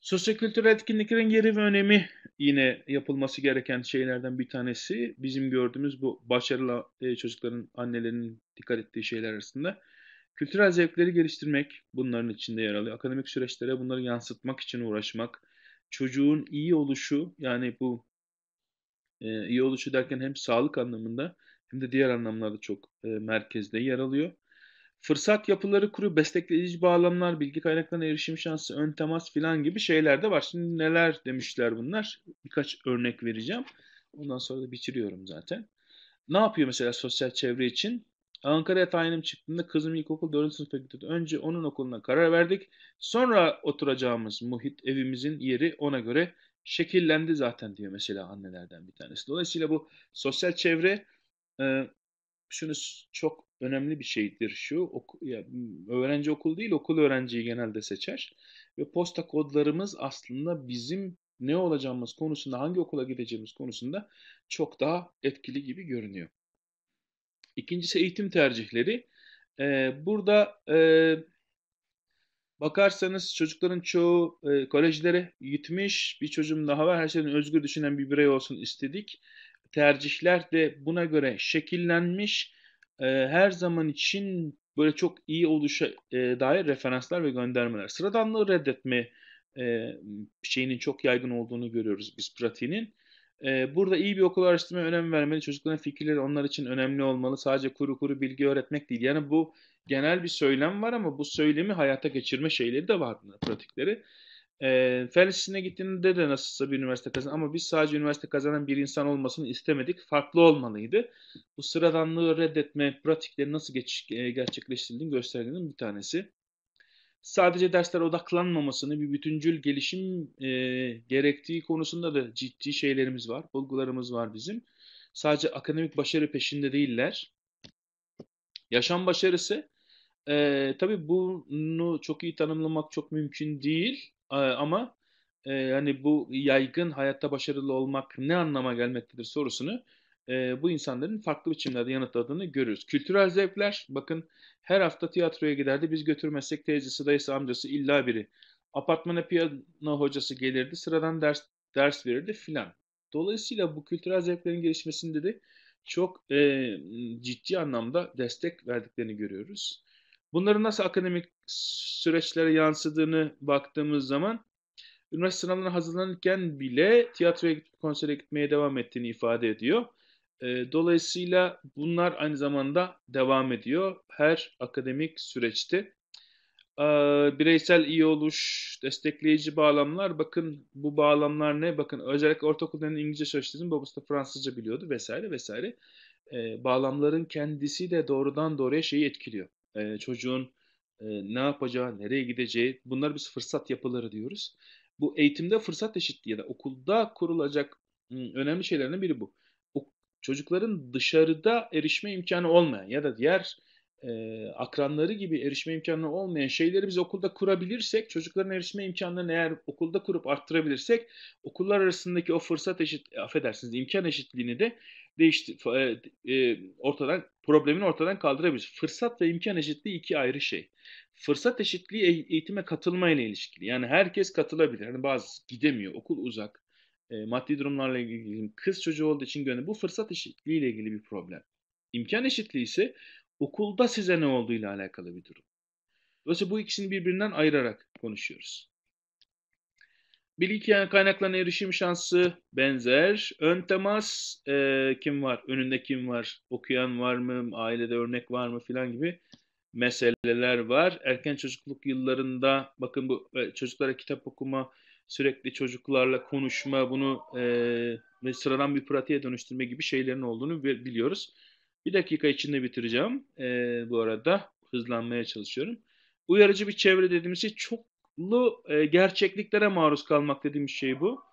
Sosyokültürel etkinliklerin yeri ve önemi yine yapılması gereken şeylerden bir tanesi. Bizim gördüğümüz bu başarılı e, çocukların, annelerinin dikkat ettiği şeyler arasında. Kültürel zevkleri geliştirmek bunların içinde yer alıyor. Akademik süreçlere bunları yansıtmak için uğraşmak. Çocuğun iyi oluşu yani bu e, iyi oluşu derken hem sağlık anlamında hem de diğer anlamlarda çok e, merkezde yer alıyor fırsat yapıları kuru, destekleyici bağlamlar, bilgi kaynaklarına erişim şansı, ön temas falan gibi şeyler de var. Şimdi neler demişler bunlar? Birkaç örnek vereceğim. Ondan sonra da bitiriyorum zaten. Ne yapıyor mesela sosyal çevre için? Ankara'ya tayinim çıktığında kızım ilkokul 4. sınıfa gidiyordu. Önce onun okuluna karar verdik. Sonra oturacağımız muhit, evimizin yeri ona göre şekillendi zaten diyor mesela annelerden bir tanesi. Dolayısıyla bu sosyal çevre e, şunu çok önemli bir şeydir şu ok, ya, öğrenci okul değil okul öğrenciyi genelde seçer ve posta kodlarımız aslında bizim ne olacağımız konusunda hangi okula gideceğimiz konusunda çok daha etkili gibi görünüyor. İkincisi eğitim tercihleri. Ee, burada e, bakarsanız çocukların çoğu e, kolejlere gitmiş. Bir çocuğum daha var. Her şeyden özgür düşünen bir birey olsun istedik tercihler de buna göre şekillenmiş. E, her zaman için böyle çok iyi oluşa e, dair referanslar ve göndermeler. Sıradanlığı reddetme e, şeyinin çok yaygın olduğunu görüyoruz biz pratiğinin. E, burada iyi bir okul araştırmaya önem vermeli. Çocukların fikirleri onlar için önemli olmalı. Sadece kuru kuru bilgi öğretmek değil. Yani bu genel bir söylem var ama bu söylemi hayata geçirme şeyleri de var pratikleri. E, ee, Felsin'e gittiğinde de nasılsa bir üniversite kazan ama biz sadece üniversite kazanan bir insan olmasını istemedik. Farklı olmalıydı. Bu sıradanlığı reddetme pratikleri nasıl geç, e, gerçekleştirildiğini gösterdiğinin bir tanesi. Sadece derslere odaklanmamasını, bir bütüncül gelişim e, gerektiği konusunda da ciddi şeylerimiz var, bulgularımız var bizim. Sadece akademik başarı peşinde değiller. Yaşam başarısı, e, tabii bunu çok iyi tanımlamak çok mümkün değil ee, ama e, hani bu yaygın hayatta başarılı olmak ne anlama gelmektedir sorusunu e, bu insanların farklı biçimlerde yanıtladığını görürüz. Kültürel zevkler bakın her hafta tiyatroya giderdi biz götürmezsek teyzesi dayısı amcası illa biri. Apartmana piyano hocası gelirdi sıradan ders ders verirdi filan. Dolayısıyla bu kültürel zevklerin gelişmesinde de çok e, ciddi anlamda destek verdiklerini görüyoruz. Bunların nasıl akademik süreçlere yansıdığını baktığımız zaman üniversite sınavına hazırlanırken bile tiyatroya gidip konsere gitmeye devam ettiğini ifade ediyor. Ee, dolayısıyla bunlar aynı zamanda devam ediyor her akademik süreçte. Ee, bireysel iyi oluş, destekleyici bağlamlar. Bakın bu bağlamlar ne? Bakın özellikle ortaokulda İngilizce çalıştığım babası da Fransızca biliyordu vesaire vesaire. Ee, bağlamların kendisi de doğrudan doğruya şeyi etkiliyor e, çocuğun e, ne yapacağı, nereye gideceği bunlar biz fırsat yapıları diyoruz. Bu eğitimde fırsat eşitliği ya da okulda kurulacak önemli şeylerden biri bu. O, çocukların dışarıda erişme imkanı olmayan ya da diğer e, akranları gibi erişme imkanı olmayan şeyleri biz okulda kurabilirsek, çocukların erişme imkanlarını eğer okulda kurup arttırabilirsek, okullar arasındaki o fırsat eşit, affedersiniz imkan eşitliğini de değişti, e, e, ortadan problemini ortadan kaldırabiliriz. Fırsat ve imkan eşitliği iki ayrı şey. Fırsat eşitliği eğitime katılmayla ilişkili. Yani herkes katılabilir. Hani bazı gidemiyor, okul uzak, e, maddi durumlarla ilgili kız çocuğu olduğu için gönül. Bu fırsat eşitliği ile ilgili bir problem. İmkan eşitliği ise okulda size ne olduğu ile alakalı bir durum. Dolayısıyla bu ikisini birbirinden ayırarak konuşuyoruz. Bilgi kaynaklarına erişim şansı benzer. Ön temas e, kim var? Önünde kim var? Okuyan var mı? Ailede örnek var mı? Filan gibi meseleler var. Erken çocukluk yıllarında bakın bu e, çocuklara kitap okuma, sürekli çocuklarla konuşma, bunu e, sıradan bir pratiğe dönüştürme gibi şeylerin olduğunu biliyoruz. Bir dakika içinde bitireceğim. E, bu arada hızlanmaya çalışıyorum. Uyarıcı bir çevre dediğimiz şey çok farklı e, gerçekliklere maruz kalmak dediğim şey bu.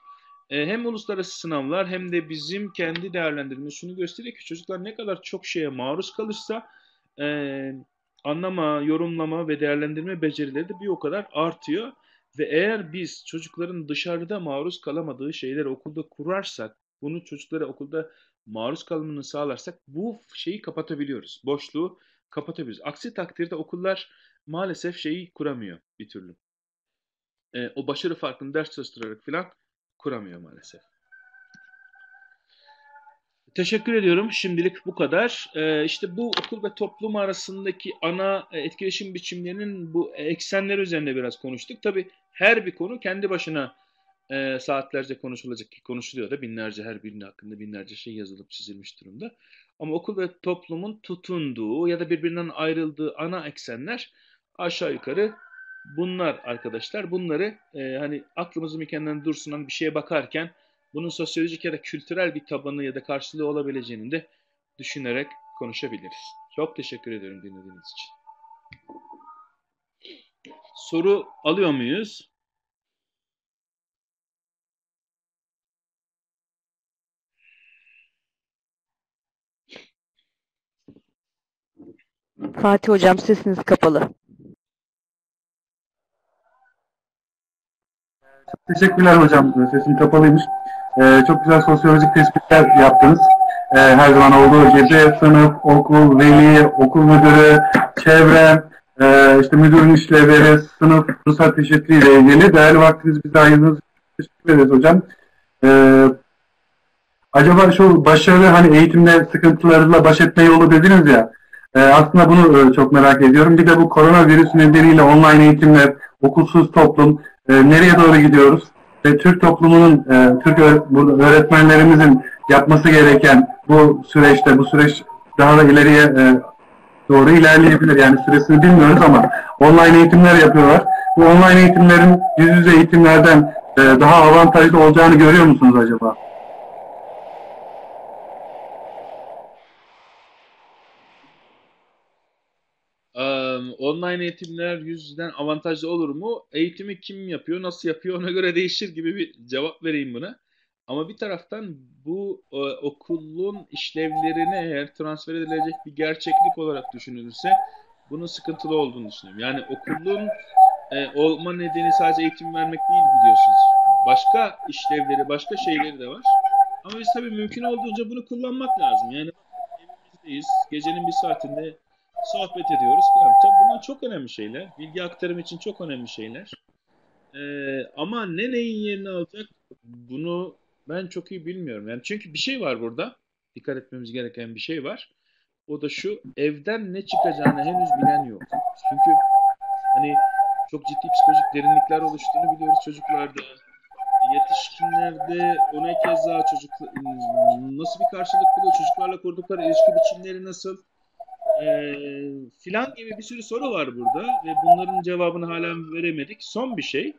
E, hem uluslararası sınavlar hem de bizim kendi değerlendirmemiz şunu gösteriyor ki çocuklar ne kadar çok şeye maruz kalırsa e, anlama, yorumlama ve değerlendirme becerileri de bir o kadar artıyor. Ve eğer biz çocukların dışarıda maruz kalamadığı şeyleri okulda kurarsak, bunu çocuklara okulda maruz kalmasını sağlarsak bu şeyi kapatabiliyoruz. Boşluğu kapatabiliyoruz. Aksi takdirde okullar maalesef şeyi kuramıyor bir türlü e, o başarı farkını ders çalıştırarak falan kuramıyor maalesef. Teşekkür ediyorum. Şimdilik bu kadar. Ee, işte bu okul ve toplum arasındaki ana e, etkileşim biçimlerinin bu eksenler üzerine biraz konuştuk. Tabi her bir konu kendi başına e, saatlerce konuşulacak ki konuşuluyor da binlerce her birinin hakkında binlerce şey yazılıp çizilmiş durumda. Ama okul ve toplumun tutunduğu ya da birbirinden ayrıldığı ana eksenler aşağı yukarı bunlar arkadaşlar bunları e, hani aklımızın bir kenarında dursun hani bir şeye bakarken bunun sosyolojik ya da kültürel bir tabanı ya da karşılığı olabileceğini de düşünerek konuşabiliriz. Çok teşekkür ediyorum dinlediğiniz için. Soru alıyor muyuz? Fatih Hocam sesiniz kapalı. Teşekkürler hocam. Sesim kapalıymış. Ee, çok güzel sosyolojik tespitler yaptınız. Ee, her zaman olduğu gibi sınıf, okul, veli, okul müdürü, çevre, e, işte müdürün işlevleri, sınıf, fırsat eşitliğiyle ilgili değerli vaktiniz bize ayırdığınız teşekkür ederiz hocam. Ee, acaba şu başarı hani eğitimde sıkıntılarla baş etme yolu dediniz ya. E, aslında bunu e, çok merak ediyorum. Bir de bu koronavirüs nedeniyle online eğitimler, okulsuz toplum e, nereye doğru gidiyoruz? Ve Türk toplumunun, e, Türk öğretmenlerimizin yapması gereken bu süreçte, bu süreç daha da ileriye e, doğru ilerleyebilir. Yani süresini bilmiyoruz ama online eğitimler yapıyorlar. Bu online eğitimlerin yüz yüze eğitimlerden e, daha avantajlı olacağını görüyor musunuz acaba? online eğitimler yüzden avantajlı olur mu? Eğitimi kim yapıyor, nasıl yapıyor ona göre değişir gibi bir cevap vereyim buna. Ama bir taraftan bu e, okulun işlevlerini eğer transfer edilecek bir gerçeklik olarak düşünülürse bunun sıkıntılı olduğunu düşünüyorum. Yani okulun e, olma nedeni sadece eğitim vermek değil biliyorsunuz. Başka işlevleri, başka şeyleri de var. Ama biz tabii mümkün olduğunca bunu kullanmak lazım. Yani evimizdeyiz, gecenin bir saatinde sohbet ediyoruz falan. Tabii bunlar çok önemli şeyler. Bilgi aktarım için çok önemli şeyler. Ee, ama ne neyin yerini alacak bunu ben çok iyi bilmiyorum. Yani çünkü bir şey var burada. Dikkat etmemiz gereken bir şey var. O da şu evden ne çıkacağını henüz bilen yok. Çünkü hani çok ciddi psikolojik derinlikler oluştuğunu biliyoruz çocuklarda. Yetişkinlerde ona daha çocuk nasıl bir karşılık buluyor? Çocuklarla kurdukları ilişki biçimleri nasıl? e, filan gibi bir sürü soru var burada ve bunların cevabını hala veremedik. Son bir şey.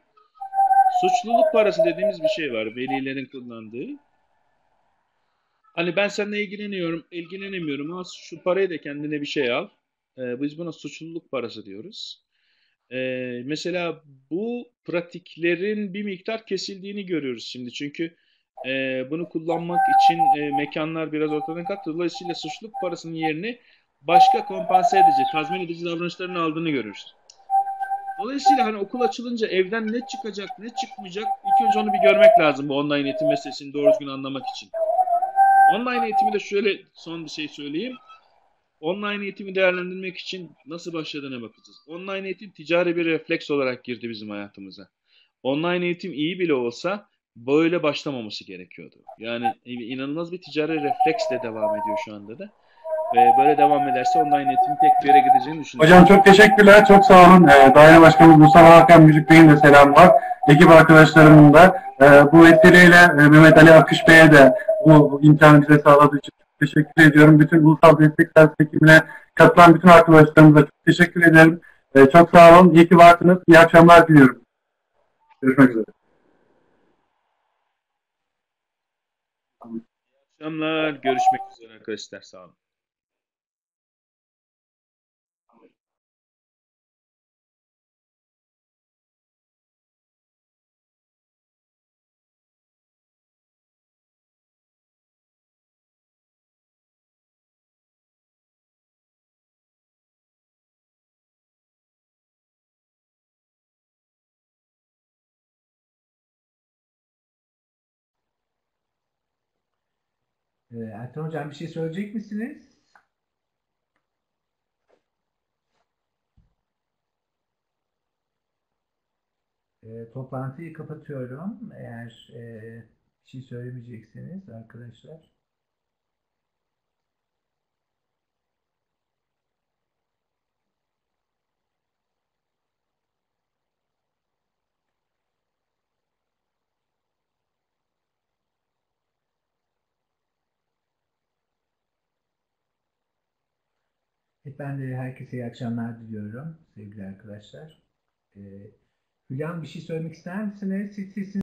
Suçluluk parası dediğimiz bir şey var velilerin kullandığı. Hani ben seninle ilgileniyorum, ilgilenemiyorum ama şu parayı da kendine bir şey al. E, biz buna suçluluk parası diyoruz. E, mesela bu pratiklerin bir miktar kesildiğini görüyoruz şimdi. Çünkü e, bunu kullanmak için e, mekanlar biraz ortadan kalktı. Dolayısıyla suçluluk parasının yerini başka kompanse edici, tazmin edici davranışların aldığını görürsün. Dolayısıyla hani okul açılınca evden ne çıkacak, ne çıkmayacak ilk önce onu bir görmek lazım bu online eğitim meselesini doğru düzgün anlamak için. Online eğitimi de şöyle son bir şey söyleyeyim. Online eğitimi değerlendirmek için nasıl başladığına bakacağız. Online eğitim ticari bir refleks olarak girdi bizim hayatımıza. Online eğitim iyi bile olsa böyle başlamaması gerekiyordu. Yani inanılmaz bir ticari refleksle devam ediyor şu anda da ve ee, böyle devam ederse online eğitim tek bir yere gideceğini düşünüyorum. Hocam çok teşekkürler, çok sağ olun. Ee, Daire Başkanımız Mustafa Hakan Müzik Bey'in de selamlar. Ekip arkadaşlarımın da e, bu vesileyle e, Mehmet Ali Akış Bey'e de bu imkanı bize sağladığı için teşekkür ediyorum. Bütün Ulusal Destek Ders ekibine katılan bütün arkadaşlarımıza çok teşekkür ederim. E, çok sağ olun, iyi ki varsınız, iyi akşamlar diliyorum. Görüşmek üzere. akşamlar. Görüşmek üzere arkadaşlar. Sağ olun. Ee, Ertan Hocam bir şey söyleyecek misiniz? Ee, toplantıyı kapatıyorum. Eğer e, bir şey söylemeyecekseniz arkadaşlar. E, ben de herkese iyi akşamlar diliyorum sevgili arkadaşlar. Ee, Hülya bir şey söylemek ister misiniz? Siz, siz, siz.